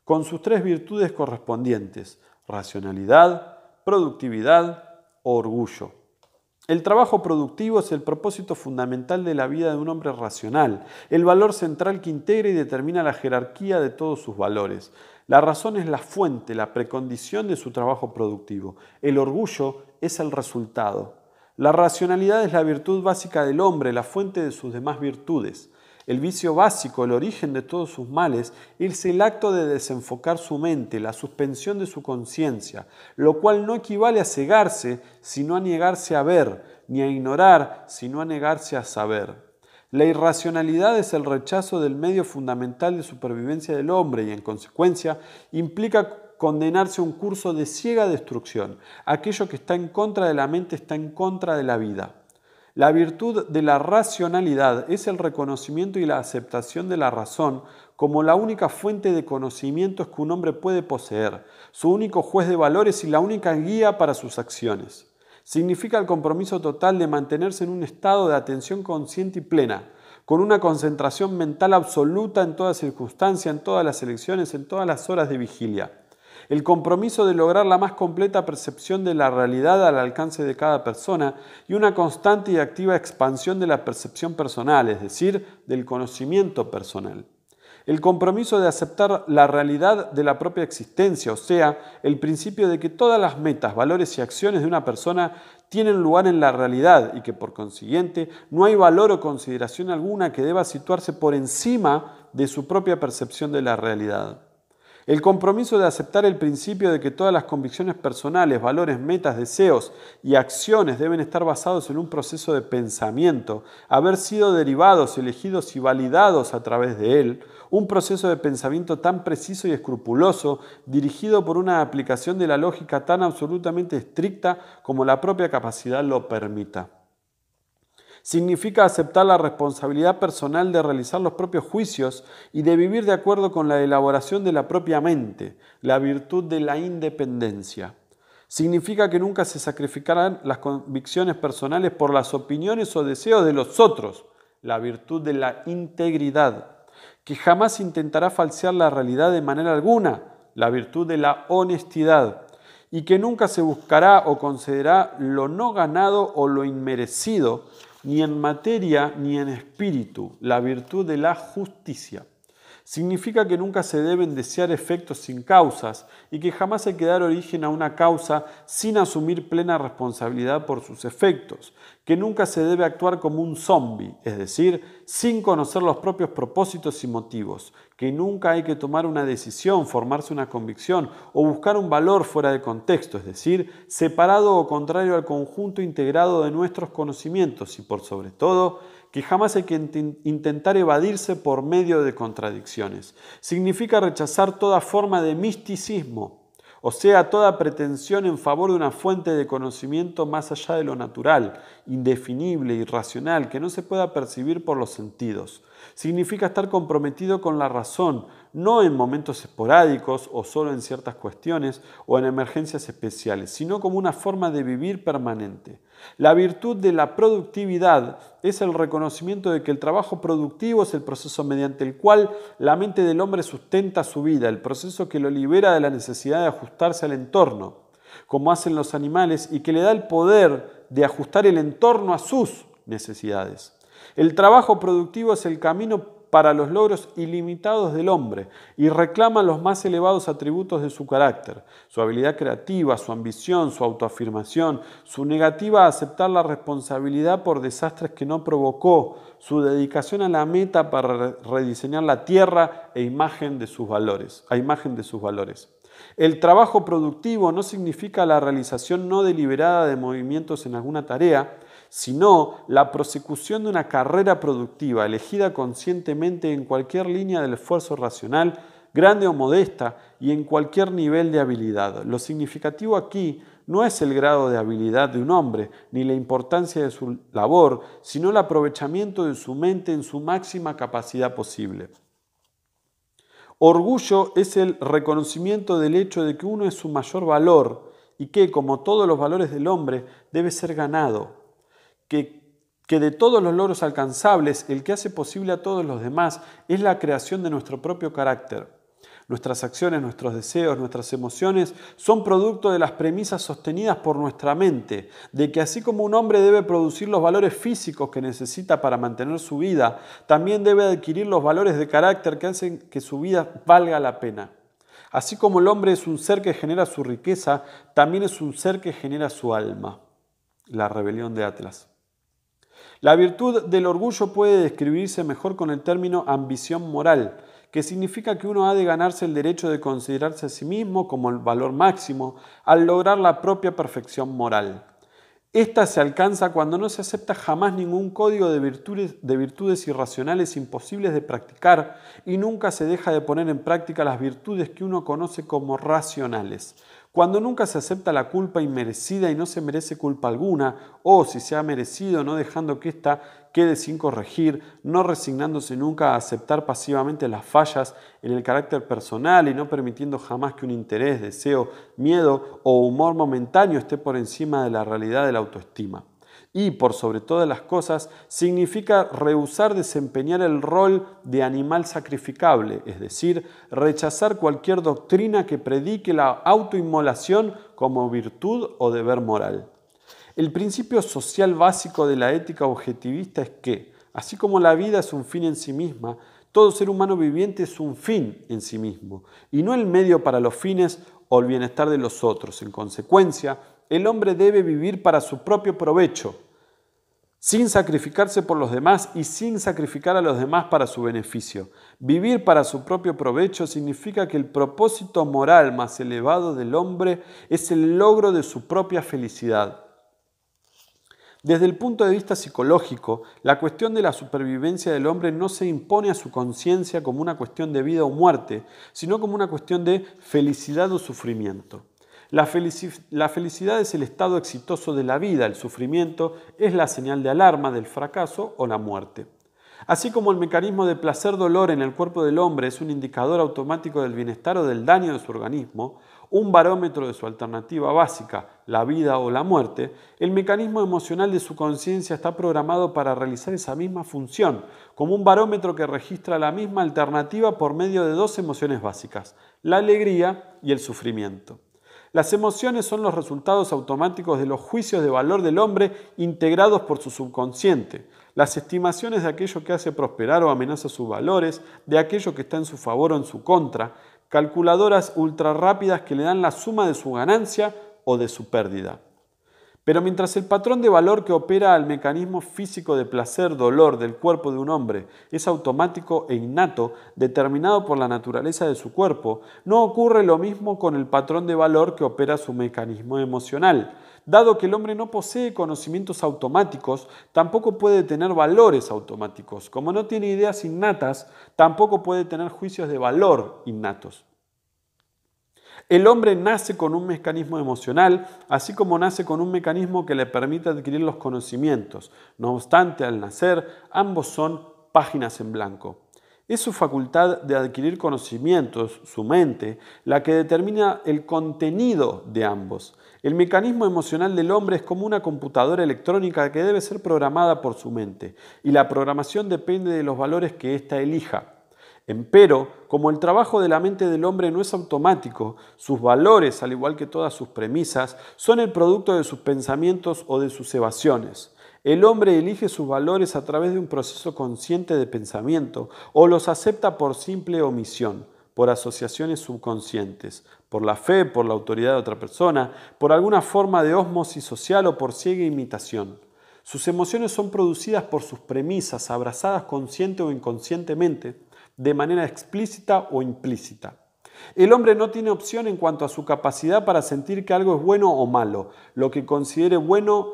[SPEAKER 1] con sus tres virtudes correspondientes, racionalidad, productividad, orgullo. El trabajo productivo es el propósito fundamental de la vida de un hombre racional, el valor central que integra y determina la jerarquía de todos sus valores. La razón es la fuente, la precondición de su trabajo productivo. El orgullo es el resultado. La racionalidad es la virtud básica del hombre, la fuente de sus demás virtudes. El vicio básico, el origen de todos sus males, es el acto de desenfocar su mente, la suspensión de su conciencia, lo cual no equivale a cegarse, sino a negarse a ver, ni a ignorar, sino a negarse a saber. La irracionalidad es el rechazo del medio fundamental de supervivencia del hombre y, en consecuencia, implica condenarse a un curso de ciega destrucción. Aquello que está en contra de la mente está en contra de la vida. La virtud de la racionalidad es el reconocimiento y la aceptación de la razón como la única fuente de conocimientos que un hombre puede poseer, su único juez de valores y la única guía para sus acciones. Significa el compromiso total de mantenerse en un estado de atención consciente y plena, con una concentración mental absoluta en toda circunstancia, en todas las elecciones, en todas las horas de vigilia el compromiso de lograr la más completa percepción de la realidad al alcance de cada persona y una constante y activa expansión de la percepción personal, es decir, del conocimiento personal. El compromiso de aceptar la realidad de la propia existencia, o sea, el principio de que todas las metas, valores y acciones de una persona tienen lugar en la realidad y que por consiguiente no hay valor o consideración alguna que deba situarse por encima de su propia percepción de la realidad. El compromiso de aceptar el principio de que todas las convicciones personales, valores, metas, deseos y acciones deben estar basados en un proceso de pensamiento, haber sido derivados, elegidos y validados a través de él, un proceso de pensamiento tan preciso y escrupuloso, dirigido por una aplicación de la lógica tan absolutamente estricta como la propia capacidad lo permita. Significa aceptar la responsabilidad personal de realizar los propios juicios y de vivir de acuerdo con la elaboración de la propia mente, la virtud de la independencia. Significa que nunca se sacrificarán las convicciones personales por las opiniones o deseos de los otros, la virtud de la integridad que jamás intentará falsear la realidad de manera alguna, la virtud de la honestidad, y que nunca se buscará o concederá lo no ganado o lo inmerecido ni en materia ni en espíritu, la virtud de la justicia. Significa que nunca se deben desear efectos sin causas y que jamás hay que dar origen a una causa sin asumir plena responsabilidad por sus efectos, que nunca se debe actuar como un zombie, es decir, sin conocer los propios propósitos y motivos, que nunca hay que tomar una decisión, formarse una convicción o buscar un valor fuera de contexto, es decir, separado o contrario al conjunto integrado de nuestros conocimientos y por sobre todo, que jamás hay que intentar evadirse por medio de contradicciones. Significa rechazar toda forma de misticismo, o sea, toda pretensión en favor de una fuente de conocimiento más allá de lo natural, indefinible, irracional, que no se pueda percibir por los sentidos. Significa estar comprometido con la razón, no en momentos esporádicos o solo en ciertas cuestiones o en emergencias especiales, sino como una forma de vivir permanente. La virtud de la productividad es el reconocimiento de que el trabajo productivo es el proceso mediante el cual la mente del hombre sustenta su vida, el proceso que lo libera de la necesidad de ajustarse al entorno, como hacen los animales, y que le da el poder de ajustar el entorno a sus necesidades. El trabajo productivo es el camino para los logros ilimitados del hombre y reclaman los más elevados atributos de su carácter, su habilidad creativa, su ambición, su autoafirmación, su negativa a aceptar la responsabilidad por desastres que no provocó, su dedicación a la meta para rediseñar la tierra e imagen de sus valores, a imagen de sus valores. El trabajo productivo no significa la realización no deliberada de movimientos en alguna tarea, sino la prosecución de una carrera productiva elegida conscientemente en cualquier línea del esfuerzo racional, grande o modesta, y en cualquier nivel de habilidad. Lo significativo aquí no es el grado de habilidad de un hombre, ni la importancia de su labor, sino el aprovechamiento de su mente en su máxima capacidad posible. Orgullo es el reconocimiento del hecho de que uno es su mayor valor y que, como todos los valores del hombre, debe ser ganado, que, de todos los logros alcanzables, el que hace posible a todos los demás es la creación de nuestro propio carácter. Nuestras acciones, nuestros deseos, nuestras emociones son producto de las premisas sostenidas por nuestra mente, de que así como un hombre debe producir los valores físicos que necesita para mantener su vida, también debe adquirir los valores de carácter que hacen que su vida valga la pena. Así como el hombre es un ser que genera su riqueza, también es un ser que genera su alma. La rebelión de Atlas. La virtud del orgullo puede describirse mejor con el término ambición moral, que significa que uno ha de ganarse el derecho de considerarse a sí mismo como el valor máximo al lograr la propia perfección moral. Esta se alcanza cuando no se acepta jamás ningún código de virtudes, de virtudes, irracionales imposibles de practicar y nunca se deja de poner en práctica las virtudes que uno conoce como racionales. Cuando nunca se acepta la culpa inmerecida y no se merece culpa alguna, o si se ha merecido, no dejando que ésta quede sin corregir, no resignándose nunca a aceptar pasivamente las fallas en el carácter personal y no permitiendo jamás que un interés, deseo, miedo o humor momentáneo esté por encima de la realidad de la autoestima y, por sobre todas las cosas, significa rehusar desempeñar el rol de animal sacrificable, es decir, rechazar cualquier doctrina que predique la autoinmolación como virtud o deber moral. El principio social básico de la ética objetivista es que, así como la vida es un fin en sí misma, todo ser humano viviente es un fin en sí mismo y no el medio para los fines o el bienestar de los otros. En consecuencia, el hombre debe vivir para su propio provecho, sin sacrificarse por los demás y sin sacrificar a los demás para su beneficio. Vivir para su propio provecho significa que el propósito moral más elevado del hombre es el logro de su propia felicidad. Desde el punto de vista psicológico, la cuestión de la supervivencia del hombre no se impone a su conciencia como una cuestión de vida o muerte, sino como una cuestión de felicidad o sufrimiento. La, felicidad es el estado exitoso de la vida, el sufrimiento es la señal de alarma del fracaso o la muerte. Así como el mecanismo de placer-dolor en el cuerpo del hombre es un indicador automático del bienestar o del daño de su organismo, un barómetro de su alternativa básica, la vida o la muerte, el mecanismo emocional de su conciencia está programado para realizar esa misma función, como un barómetro que registra la misma alternativa por medio de dos emociones básicas, la alegría y el sufrimiento. Las emociones son los resultados automáticos de los juicios de valor del hombre integrados por su subconsciente, las estimaciones de aquello que hace prosperar o amenaza sus valores, de aquello que está en su favor o en su contra, calculadoras ultrarrápidas que le dan la suma de su ganancia o de su pérdida. Pero mientras el patrón de valor que opera al mecanismo físico de placer-dolor del cuerpo de un hombre es automático e innato, determinado por la naturaleza de su cuerpo, no ocurre lo mismo con el patrón de valor que opera su mecanismo emocional. Dado que el hombre no posee conocimientos automáticos, tampoco puede tener valores automáticos. Como no tiene ideas innatas, tampoco puede tener juicios de valor innatos. El hombre nace con un mecanismo emocional, así como nace con un mecanismo que le permite adquirir los conocimientos. No obstante, al nacer, ambos son páginas en blanco. Es su facultad de adquirir conocimientos, su mente, la que determina el contenido de ambos. El mecanismo emocional del hombre es como una computadora electrónica que debe ser programada por su mente, y la programación depende de los valores que ésta elija. Empero, como el trabajo de la mente del hombre no es automático, sus valores, al igual que todas sus premisas, son el producto de sus pensamientos o de sus evasiones. El hombre elige sus valores a través de un proceso consciente de pensamiento o los acepta por simple omisión, por asociaciones subconscientes, por la fe, por la autoridad de otra persona, por alguna forma de osmosis social o por ciega imitación. Sus emociones son producidas por sus premisas, abrazadas consciente o inconscientemente de manera explícita o implícita. El hombre no tiene opción en cuanto a su capacidad para sentir que algo es bueno o malo, lo que considere bueno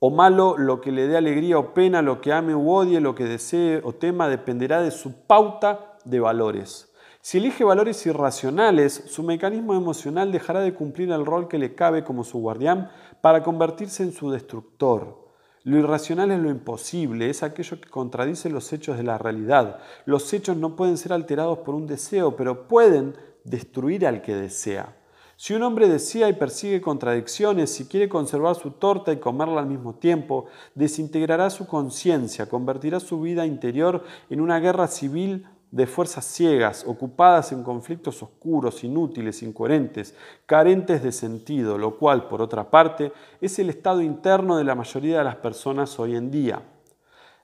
[SPEAKER 1] o malo, lo que le dé alegría o pena, lo que ame o odie, lo que desee o tema, dependerá de su pauta de valores. Si elige valores irracionales, su mecanismo emocional dejará de cumplir el rol que le cabe como su guardián para convertirse en su destructor. Lo irracional es lo imposible, es aquello que contradice los hechos de la realidad. Los hechos no pueden ser alterados por un deseo, pero pueden destruir al que desea. Si un hombre desea y persigue contradicciones, si quiere conservar su torta y comerla al mismo tiempo, desintegrará su conciencia, convertirá su vida interior en una guerra civil de fuerzas ciegas, ocupadas en conflictos oscuros, inútiles, incoherentes, carentes de sentido, lo cual, por otra parte, es el estado interno de la mayoría de las personas hoy en día.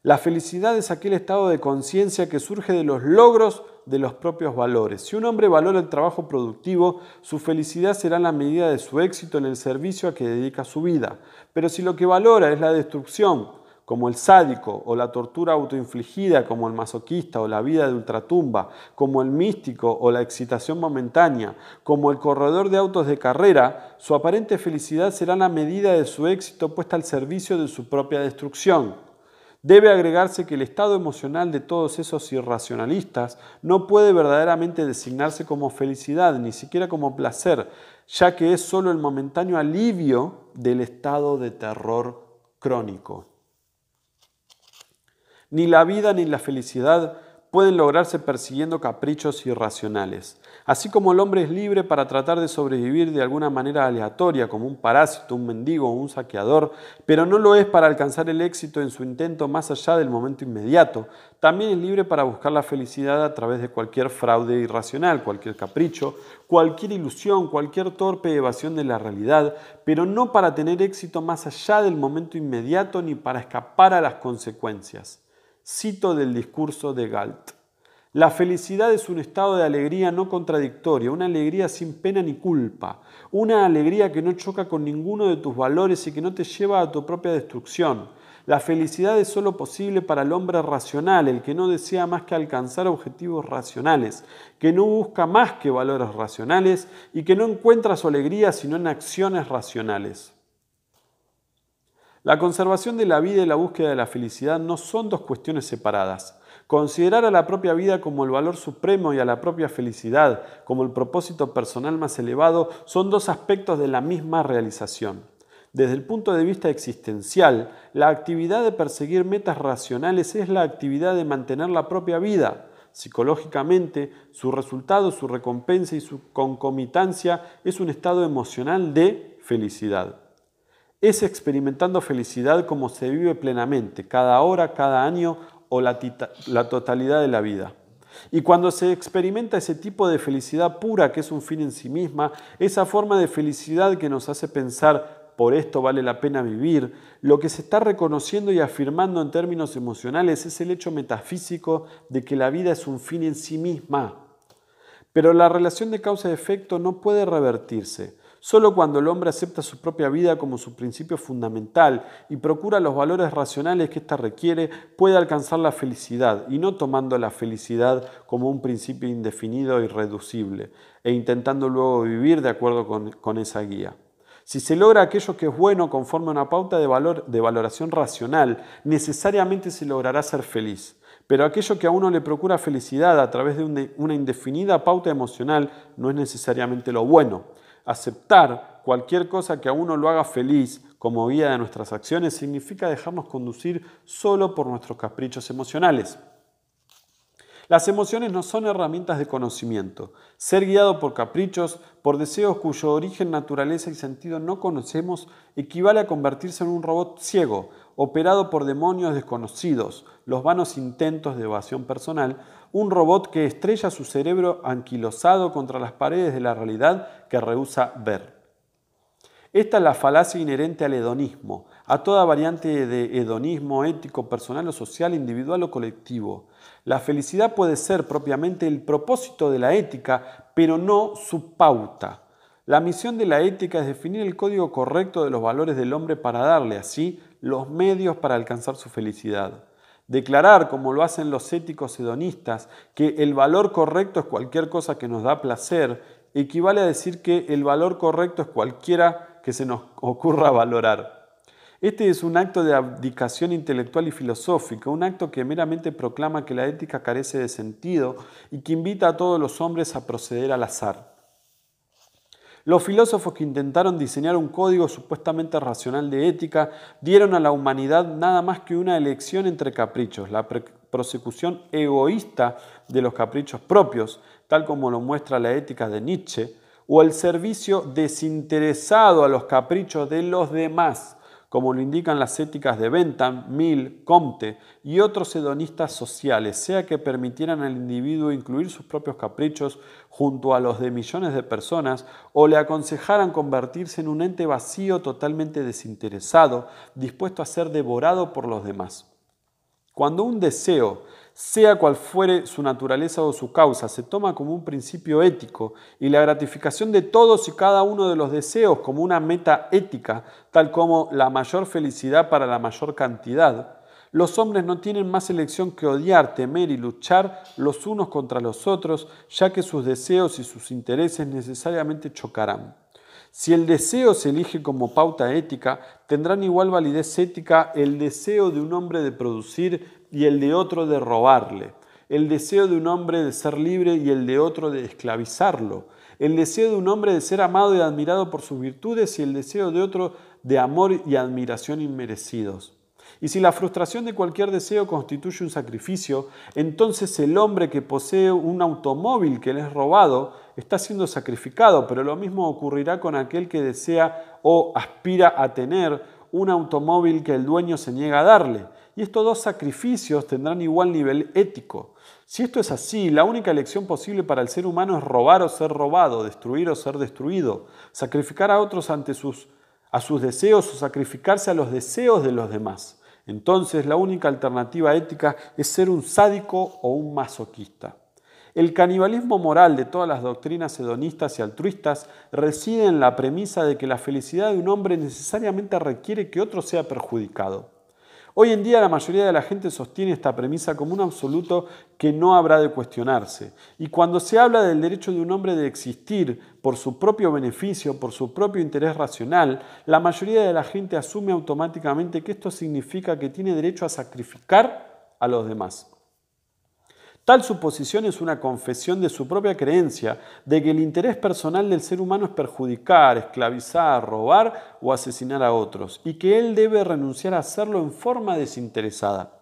[SPEAKER 1] La felicidad es aquel estado de conciencia que surge de los logros de los propios valores. Si un hombre valora el trabajo productivo, su felicidad será la medida de su éxito en el servicio a que dedica su vida. Pero si lo que valora es la destrucción, como el sádico o la tortura autoinfligida como el masoquista o la vida de ultratumba, como el místico o la excitación momentánea, como el corredor de autos de carrera, su aparente felicidad será la medida de su éxito puesta al servicio de su propia destrucción. Debe agregarse que el estado emocional de todos esos irracionalistas no puede verdaderamente designarse como felicidad, ni siquiera como placer, ya que es solo el momentáneo alivio del estado de terror crónico. Ni la vida ni la felicidad pueden lograrse persiguiendo caprichos irracionales. Así como el hombre es libre para tratar de sobrevivir de alguna manera aleatoria, como un parásito, un mendigo o un saqueador, pero no lo es para alcanzar el éxito en su intento más allá del momento inmediato, también es libre para buscar la felicidad a través de cualquier fraude irracional, cualquier capricho, cualquier ilusión, cualquier torpe evasión de la realidad, pero no para tener éxito más allá del momento inmediato ni para escapar a las consecuencias. Cito del discurso de Galt. La felicidad es un estado de alegría no contradictoria, una alegría sin pena ni culpa, una alegría que no choca con ninguno de tus valores y que no te lleva a tu propia destrucción. La felicidad es sólo posible para el hombre racional, el que no desea más que alcanzar objetivos racionales, que no busca más que valores racionales y que no encuentra su alegría sino en acciones racionales. La conservación de la vida y la búsqueda de la felicidad no son dos cuestiones separadas. Considerar a la propia vida como el valor supremo y a la propia felicidad como el propósito personal más elevado son dos aspectos de la misma realización. Desde el punto de vista existencial, la actividad de perseguir metas racionales es la actividad de mantener la propia vida. Psicológicamente, su resultado, su recompensa y su concomitancia es un estado emocional de felicidad es experimentando felicidad como se vive plenamente, cada hora, cada año o la, totalidad de la vida. Y cuando se experimenta ese tipo de felicidad pura que es un fin en sí misma, esa forma de felicidad que nos hace pensar por esto vale la pena vivir, lo que se está reconociendo y afirmando en términos emocionales es el hecho metafísico de que la vida es un fin en sí misma. Pero la relación de causa-efecto no puede revertirse Solo cuando el hombre acepta su propia vida como su principio fundamental y procura los valores racionales que ésta requiere, puede alcanzar la felicidad, y no tomando la felicidad como un principio indefinido e irreducible, e intentando luego vivir de acuerdo con, con esa guía. Si se logra aquello que es bueno conforme a una pauta de, valor, de valoración racional, necesariamente se logrará ser feliz. Pero aquello que a uno le procura felicidad a través de una indefinida pauta emocional no es necesariamente lo bueno aceptar cualquier cosa que a uno lo haga feliz como guía de nuestras acciones significa dejarnos conducir solo por nuestros caprichos emocionales. Las emociones no son herramientas de conocimiento. Ser guiado por caprichos, por deseos cuyo origen, naturaleza y sentido no conocemos, equivale a convertirse en un robot ciego, operado por demonios desconocidos, los vanos intentos de evasión personal, un robot que estrella su cerebro anquilosado contra las paredes de la realidad que rehúsa ver. Esta es la falacia inherente al hedonismo, a toda variante de hedonismo ético, personal o social, individual o colectivo. La felicidad puede ser propiamente el propósito de la ética, pero no su pauta. La misión de la ética es definir el código correcto de los valores del hombre para darle así los medios para alcanzar su felicidad. Declarar, como lo hacen los éticos hedonistas, que el valor correcto es cualquier cosa que nos da placer, equivale a decir que el valor correcto es cualquiera que se nos ocurra valorar. Este es un acto de abdicación intelectual y filosófica, un acto que meramente proclama que la ética carece de sentido y que invita a todos los hombres a proceder al azar. Los filósofos que intentaron diseñar un código supuestamente racional de ética dieron a la humanidad nada más que una elección entre caprichos, la prosecución egoísta de los caprichos propios, tal como lo muestra la ética de Nietzsche, o el servicio desinteresado a los caprichos de los demás, como lo indican las éticas de Bentham, Mill, Comte y otros hedonistas sociales, sea que permitieran al individuo incluir sus propios caprichos junto a los de millones de personas o le aconsejaran convertirse en un ente vacío totalmente desinteresado, dispuesto a ser devorado por los demás. Cuando un deseo sea cual fuere su naturaleza o su causa, se toma como un principio ético y la gratificación de todos y cada uno de los deseos como una meta ética, tal como la mayor felicidad para la mayor cantidad. Los hombres no tienen más elección que odiar, temer y luchar los unos contra los otros, ya que sus deseos y sus intereses necesariamente chocarán. Si el deseo se elige como pauta ética, tendrán igual validez ética el deseo de un hombre de producir, y el de otro de robarle, el deseo de un hombre de ser libre y el de otro de esclavizarlo, el deseo de un hombre de ser amado y admirado por sus virtudes y el deseo de otro de amor y admiración inmerecidos. Y si la frustración de cualquier deseo constituye un sacrificio, entonces el hombre que posee un automóvil que le es robado está siendo sacrificado, pero lo mismo ocurrirá con aquel que desea o aspira a tener un automóvil que el dueño se niega a darle y estos dos sacrificios tendrán igual nivel ético. Si esto es así, la única elección posible para el ser humano es robar o ser robado, destruir o ser destruido, sacrificar a otros ante sus, a sus deseos o sacrificarse a los deseos de los demás. Entonces la única alternativa ética es ser un sádico o un masoquista. El canibalismo moral de todas las doctrinas hedonistas y altruistas reside en la premisa de que la felicidad de un hombre necesariamente requiere que otro sea perjudicado. Hoy en día la mayoría de la gente sostiene esta premisa como un absoluto que no habrá de cuestionarse. Y cuando se habla del derecho de un hombre de existir por su propio beneficio, por su propio interés racional, la mayoría de la gente asume automáticamente que esto significa que tiene derecho a sacrificar a los demás. Tal suposición es una confesión de su propia creencia de que el interés personal del ser humano es perjudicar, esclavizar, robar o asesinar a otros, y que él debe renunciar a hacerlo en forma desinteresada.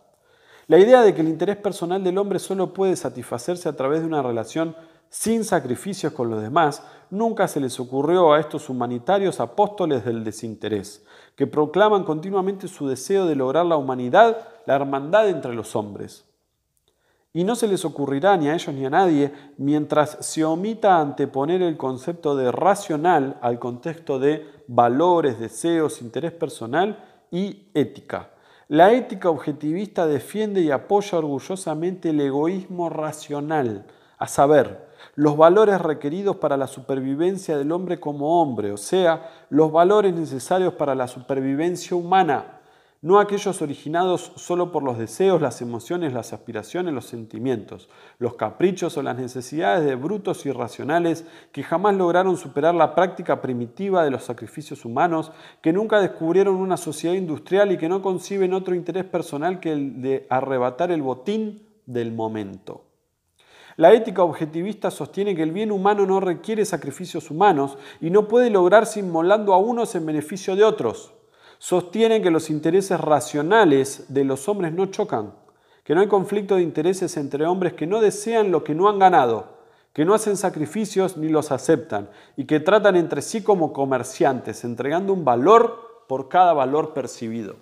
[SPEAKER 1] La idea de que el interés personal del hombre solo puede satisfacerse a través de una relación sin sacrificios con los demás, nunca se les ocurrió a estos humanitarios apóstoles del desinterés, que proclaman continuamente su deseo de lograr la humanidad, la hermandad entre los hombres. Y no se les ocurrirá ni a ellos ni a nadie, mientras se omita anteponer el concepto de racional al contexto de valores, deseos, interés personal y ética. La ética objetivista defiende y apoya orgullosamente el egoísmo racional, a saber, los valores requeridos para la supervivencia del hombre como hombre, o sea, los valores necesarios para la supervivencia humana no aquellos originados solo por los deseos, las emociones, las aspiraciones, los sentimientos, los caprichos o las necesidades de brutos irracionales que jamás lograron superar la práctica primitiva de los sacrificios humanos, que nunca descubrieron una sociedad industrial y que no conciben otro interés personal que el de arrebatar el botín del momento. La ética objetivista sostiene que el bien humano no requiere sacrificios humanos y no puede lograrse inmolando a unos en beneficio de otros sostienen que los intereses racionales de los hombres no chocan, que no hay conflicto de intereses entre hombres que no desean lo que no han ganado, que no hacen sacrificios ni los aceptan y que tratan entre sí como comerciantes, entregando un valor por cada valor percibido.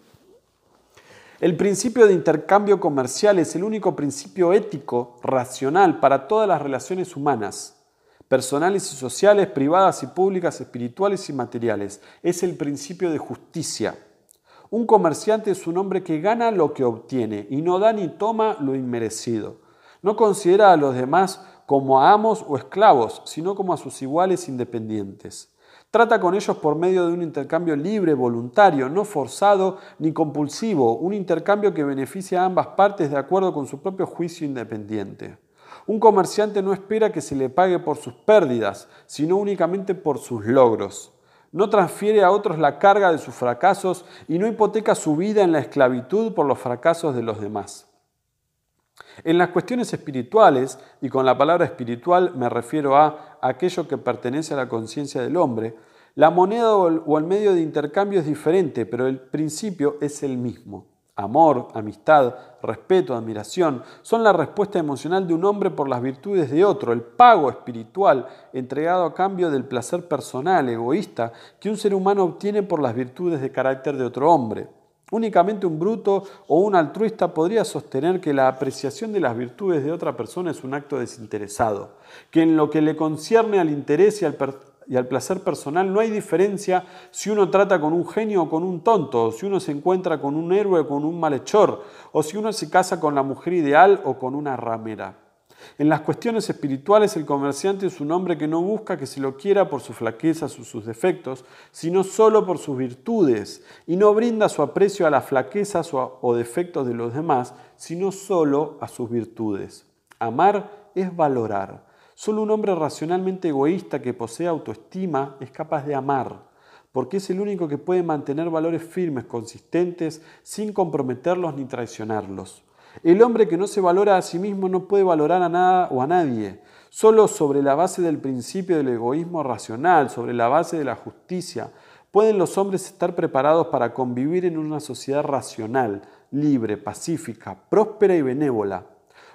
[SPEAKER 1] El principio de intercambio comercial es el único principio ético racional para todas las relaciones humanas personales y sociales, privadas y públicas, espirituales y materiales. Es el principio de justicia. Un comerciante es un hombre que gana lo que obtiene y no da ni toma lo inmerecido. No considera a los demás como a amos o esclavos, sino como a sus iguales independientes. Trata con ellos por medio de un intercambio libre, voluntario, no forzado ni compulsivo, un intercambio que beneficia a ambas partes de acuerdo con su propio juicio independiente. Un comerciante no espera que se le pague por sus pérdidas, sino únicamente por sus logros. No transfiere a otros la carga de sus fracasos y no hipoteca su vida en la esclavitud por los fracasos de los demás. En las cuestiones espirituales, y con la palabra espiritual me refiero a aquello que pertenece a la conciencia del hombre, la moneda o el medio de intercambio es diferente, pero el principio es el mismo. Amor, amistad, respeto, admiración son la respuesta emocional de un hombre por las virtudes de otro, el pago espiritual entregado a cambio del placer personal, egoísta, que un ser humano obtiene por las virtudes de carácter de otro hombre. Únicamente un bruto o un altruista podría sostener que la apreciación de las virtudes de otra persona es un acto desinteresado, que en lo que le concierne al interés y al, y al placer personal no hay diferencia si uno trata con un genio o con un tonto, si uno se encuentra con un héroe o con un malhechor, o si uno se casa con la mujer ideal o con una ramera. En las cuestiones espirituales el comerciante es un hombre que no busca que se lo quiera por sus flaquezas o sus defectos, sino solo por sus virtudes, y no brinda su aprecio a las flaquezas o, defectos de los demás, sino solo a sus virtudes. Amar es valorar, Solo un hombre racionalmente egoísta que posee autoestima es capaz de amar, porque es el único que puede mantener valores firmes, consistentes, sin comprometerlos ni traicionarlos. El hombre que no se valora a sí mismo no puede valorar a nada o a nadie, solo sobre la base del principio del egoísmo racional, sobre la base de la justicia, pueden los hombres estar preparados para convivir en una sociedad racional, libre, pacífica, próspera y benévola.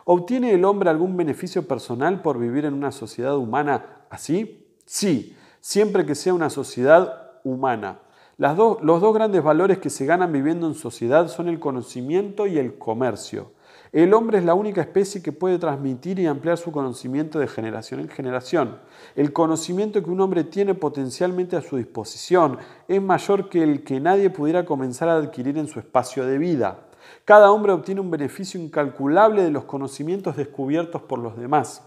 [SPEAKER 1] ¿Obtiene el hombre algún beneficio personal por vivir en una sociedad humana así? Sí, siempre que sea una sociedad humana. los dos grandes valores que se ganan viviendo en sociedad son el conocimiento y el comercio. El hombre es la única especie que puede transmitir y ampliar su conocimiento de generación en generación. El conocimiento que un hombre tiene potencialmente a su disposición es mayor que el que nadie pudiera comenzar a adquirir en su espacio de vida. Cada hombre obtiene un beneficio incalculable de los conocimientos descubiertos por los demás.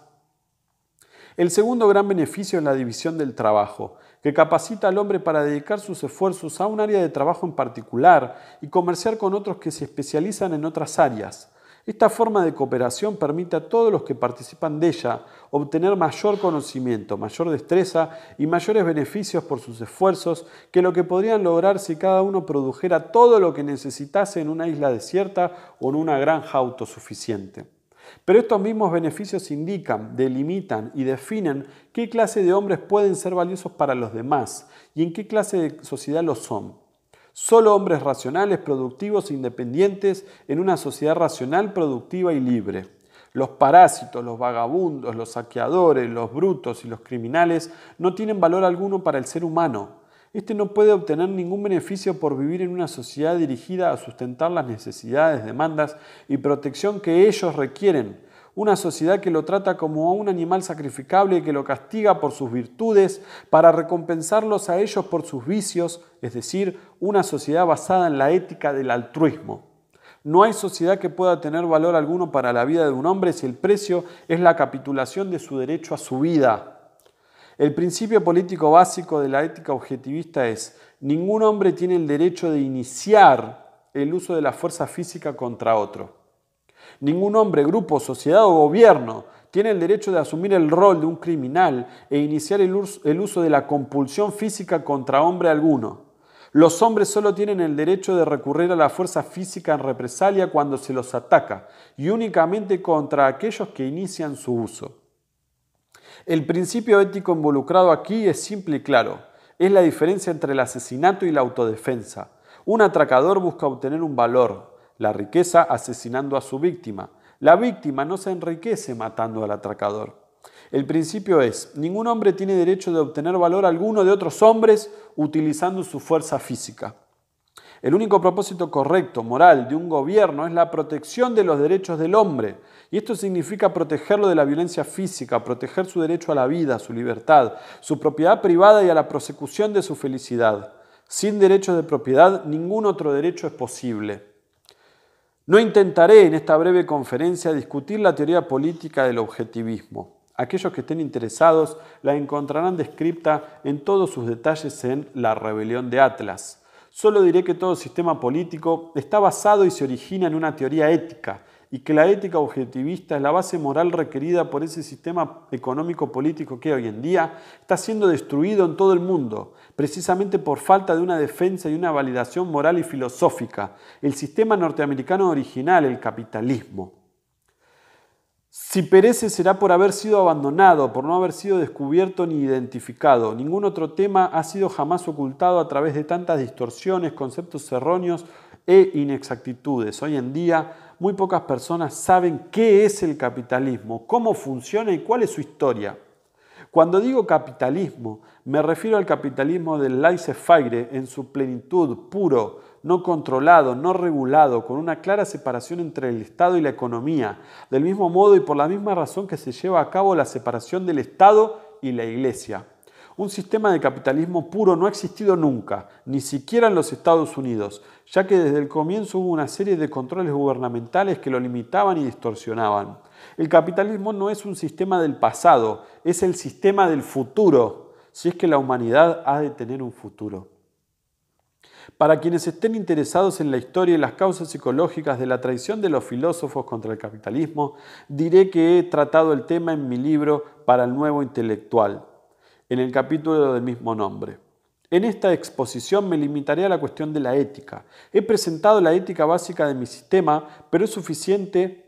[SPEAKER 1] El segundo gran beneficio es la división del trabajo, que capacita al hombre para dedicar sus esfuerzos a un área de trabajo en particular y comerciar con otros que se especializan en otras áreas. Esta forma de cooperación permite a todos los que participan de ella obtener mayor conocimiento, mayor destreza y mayores beneficios por sus esfuerzos que lo que podrían lograr si cada uno produjera todo lo que necesitase en una isla desierta o en una granja autosuficiente. Pero estos mismos beneficios indican, delimitan y definen qué clase de hombres pueden ser valiosos para los demás y en qué clase de sociedad lo son. Solo hombres racionales, productivos e independientes en una sociedad racional, productiva y libre. Los parásitos, los vagabundos, los saqueadores, los brutos y los criminales no tienen valor alguno para el ser humano. Este no puede obtener ningún beneficio por vivir en una sociedad dirigida a sustentar las necesidades, demandas y protección que ellos requieren, una sociedad que lo trata como a un animal sacrificable y que lo castiga por sus virtudes para recompensarlos a ellos por sus vicios, es decir, una sociedad basada en la ética del altruismo. No hay sociedad que pueda tener valor alguno para la vida de un hombre si el precio es la capitulación de su derecho a su vida. El principio político básico de la ética objetivista es, ningún hombre tiene el derecho de iniciar el uso de la fuerza física contra otro. Ningún hombre, grupo, sociedad o gobierno tiene el derecho de asumir el rol de un criminal e iniciar el, uso, de la compulsión física contra hombre alguno. Los hombres solo tienen el derecho de recurrir a la fuerza física en represalia cuando se los ataca y únicamente contra aquellos que inician su uso. El principio ético involucrado aquí es simple y claro. Es la diferencia entre el asesinato y la autodefensa. Un atracador busca obtener un valor, la riqueza asesinando a su víctima. La víctima no se enriquece matando al atracador. El principio es, ningún hombre tiene derecho de obtener valor alguno de otros hombres utilizando su fuerza física. El único propósito correcto, moral, de un gobierno es la protección de los derechos del hombre. Y esto significa protegerlo de la violencia física, proteger su derecho a la vida, su libertad, su propiedad privada y a la prosecución de su felicidad. Sin derechos de propiedad, ningún otro derecho es posible. No intentaré en esta breve conferencia discutir la teoría política del objetivismo. Aquellos que estén interesados la encontrarán descripta en todos sus detalles en La rebelión de Atlas. Solo diré que todo sistema político está basado y se origina en una teoría ética, y que la ética objetivista es la base moral requerida por ese sistema económico-político que hoy en día está siendo destruido en todo el mundo, precisamente por falta de una defensa y una validación moral y filosófica. El sistema norteamericano original, el capitalismo. Si perece será por haber sido abandonado, por no haber sido descubierto ni identificado. Ningún otro tema ha sido jamás ocultado a través de tantas distorsiones, conceptos erróneos e inexactitudes. Hoy en día muy pocas personas saben qué es el capitalismo, cómo funciona y cuál es su historia. Cuando digo capitalismo, me refiero al capitalismo del laissez-faire en su plenitud, puro, no controlado, no regulado, con una clara separación entre el Estado y la economía, del mismo modo y por la misma razón que se lleva a cabo la separación del Estado y la Iglesia. Un sistema de capitalismo puro no ha existido nunca, ni siquiera en los Estados Unidos, ya que desde el comienzo hubo una serie de controles gubernamentales que lo limitaban y distorsionaban. El capitalismo no es un sistema del pasado, es el sistema del futuro, si es que la humanidad ha de tener un futuro. Para quienes estén interesados en la historia y las causas psicológicas de la traición de los filósofos contra el capitalismo, diré que he tratado el tema en mi libro Para el Nuevo Intelectual, en el capítulo del mismo nombre. En esta exposición me limitaré a la cuestión de la ética. He presentado la ética básica de mi sistema, pero es suficiente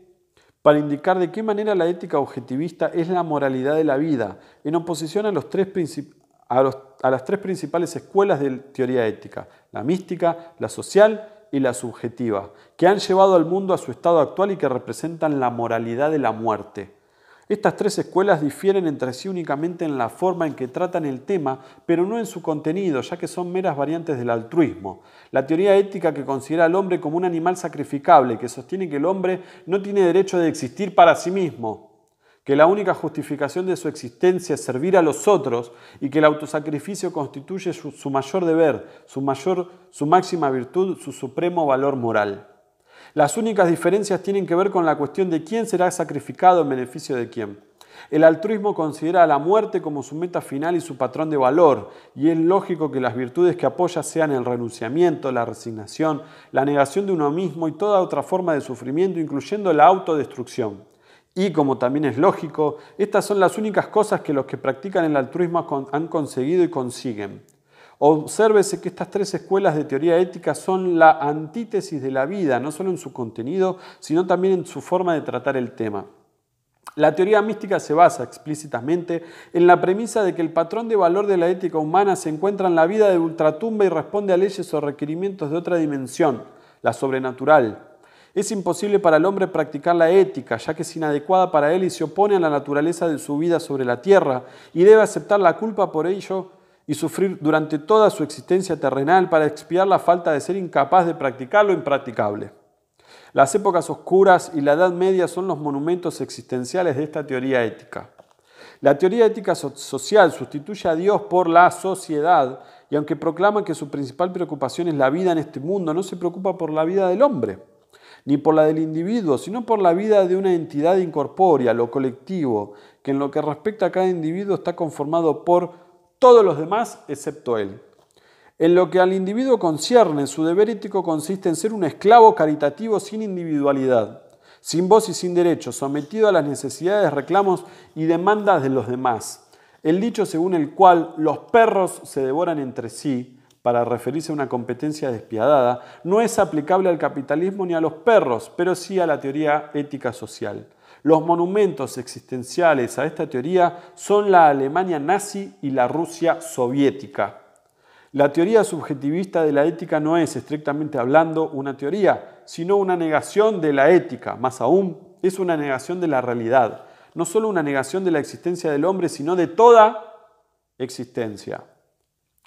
[SPEAKER 1] para indicar de qué manera la ética objetivista es la moralidad de la vida, en oposición a, a las tres principales escuelas de teoría ética, la mística, la social y la subjetiva, que han llevado al mundo a su estado actual y que representan la moralidad de la muerte. Estas tres escuelas difieren entre sí únicamente en la forma en que tratan el tema, pero no en su contenido, ya que son meras variantes del altruismo. La teoría ética que considera al hombre como un animal sacrificable, que sostiene que el hombre no tiene derecho de existir para sí mismo, que la única justificación de su existencia es servir a los otros y que el autosacrificio constituye su, mayor deber, mayor, su máxima virtud, su supremo valor moral. Las únicas diferencias tienen que ver con la cuestión de quién será sacrificado en beneficio de quién. El altruismo considera a la muerte como su meta final y su patrón de valor, y es lógico que las virtudes que apoya sean el renunciamiento, la resignación, la negación de uno mismo y toda otra forma de sufrimiento, incluyendo la autodestrucción. Y como también es lógico, estas son las únicas cosas que los que practican el altruismo han conseguido y consiguen. Obsérvese que estas tres escuelas de teoría ética son la antítesis de la vida, no solo en su contenido, sino también en su forma de tratar el tema. La teoría mística se basa explícitamente en la premisa de que el patrón de valor de la ética humana se encuentra en la vida de ultratumba y responde a leyes o requerimientos de otra dimensión, la sobrenatural. Es imposible para el hombre practicar la ética, ya que es inadecuada para él y se opone a la naturaleza de su vida sobre la tierra, y debe aceptar la culpa por ello y sufrir durante toda su existencia terrenal para expiar la falta de ser incapaz de practicar lo impracticable. Las épocas oscuras y la Edad Media son los monumentos existenciales de esta teoría ética. La teoría ética social sustituye a Dios por la sociedad y aunque proclama que su principal preocupación es la vida en este mundo, no se preocupa por la vida del hombre, ni por la del individuo, sino por la vida de una entidad incorpórea, lo colectivo, que en lo que respecta a cada individuo está conformado por todos los demás excepto él. En lo que al individuo concierne, su deber ético consiste en ser un esclavo caritativo sin individualidad, sin voz y sin derecho, sometido a las necesidades, reclamos y demandas de los demás. El dicho según el cual los perros se devoran entre sí, para referirse a una competencia despiadada, no es aplicable al capitalismo ni a los perros, pero sí a la teoría ética social. Los monumentos existenciales a esta teoría son la Alemania nazi y la Rusia soviética. La teoría subjetivista de la ética no es, estrictamente hablando, una teoría, sino una negación de la ética, más aún, es una negación de la realidad, no solo una negación de la existencia del hombre, sino de toda existencia.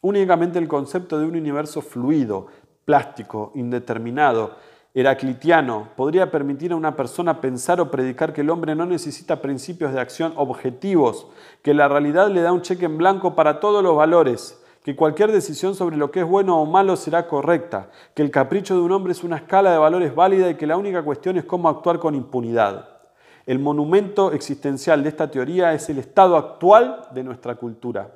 [SPEAKER 1] Únicamente el concepto de un universo fluido, plástico, indeterminado, heraclitiano podría permitir a una persona pensar o predicar que el hombre no necesita principios de acción objetivos, que la realidad le da un cheque en blanco para todos los valores, que cualquier decisión sobre lo que es bueno o malo será correcta, que el capricho de un hombre es una escala de valores válida y que la única cuestión es cómo actuar con impunidad. El monumento existencial de esta teoría es el estado actual de nuestra cultura.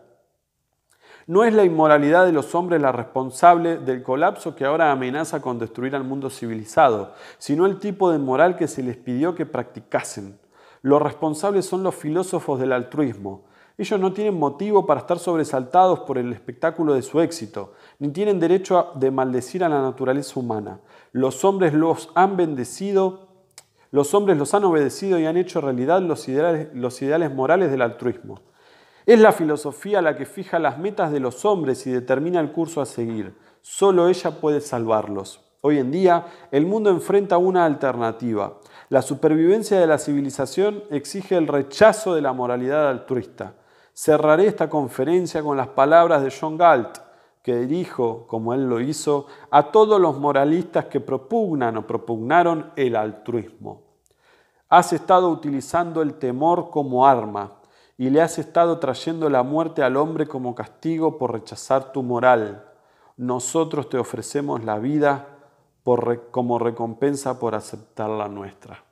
[SPEAKER 1] No es la inmoralidad de los hombres la responsable del colapso que ahora amenaza con destruir al mundo civilizado, sino el tipo de moral que se les pidió que practicasen. Los responsables son los filósofos del altruismo. Ellos no tienen motivo para estar sobresaltados por el espectáculo de su éxito, ni tienen derecho de maldecir a la naturaleza humana. Los hombres los han bendecido, los hombres los han obedecido y han hecho realidad los ideales morales del altruismo. Es la filosofía la que fija las metas de los hombres y determina el curso a seguir. Solo ella puede salvarlos. Hoy en día, el mundo enfrenta una alternativa. La supervivencia de la civilización exige el rechazo de la moralidad altruista. Cerraré esta conferencia con las palabras de John Galt, que dirijo, como él lo hizo, a todos los moralistas que propugnan o propugnaron el altruismo. Has estado utilizando el temor como arma y le has estado trayendo la muerte al hombre como castigo por rechazar tu moral. Nosotros te ofrecemos la vida como recompensa por aceptar la nuestra.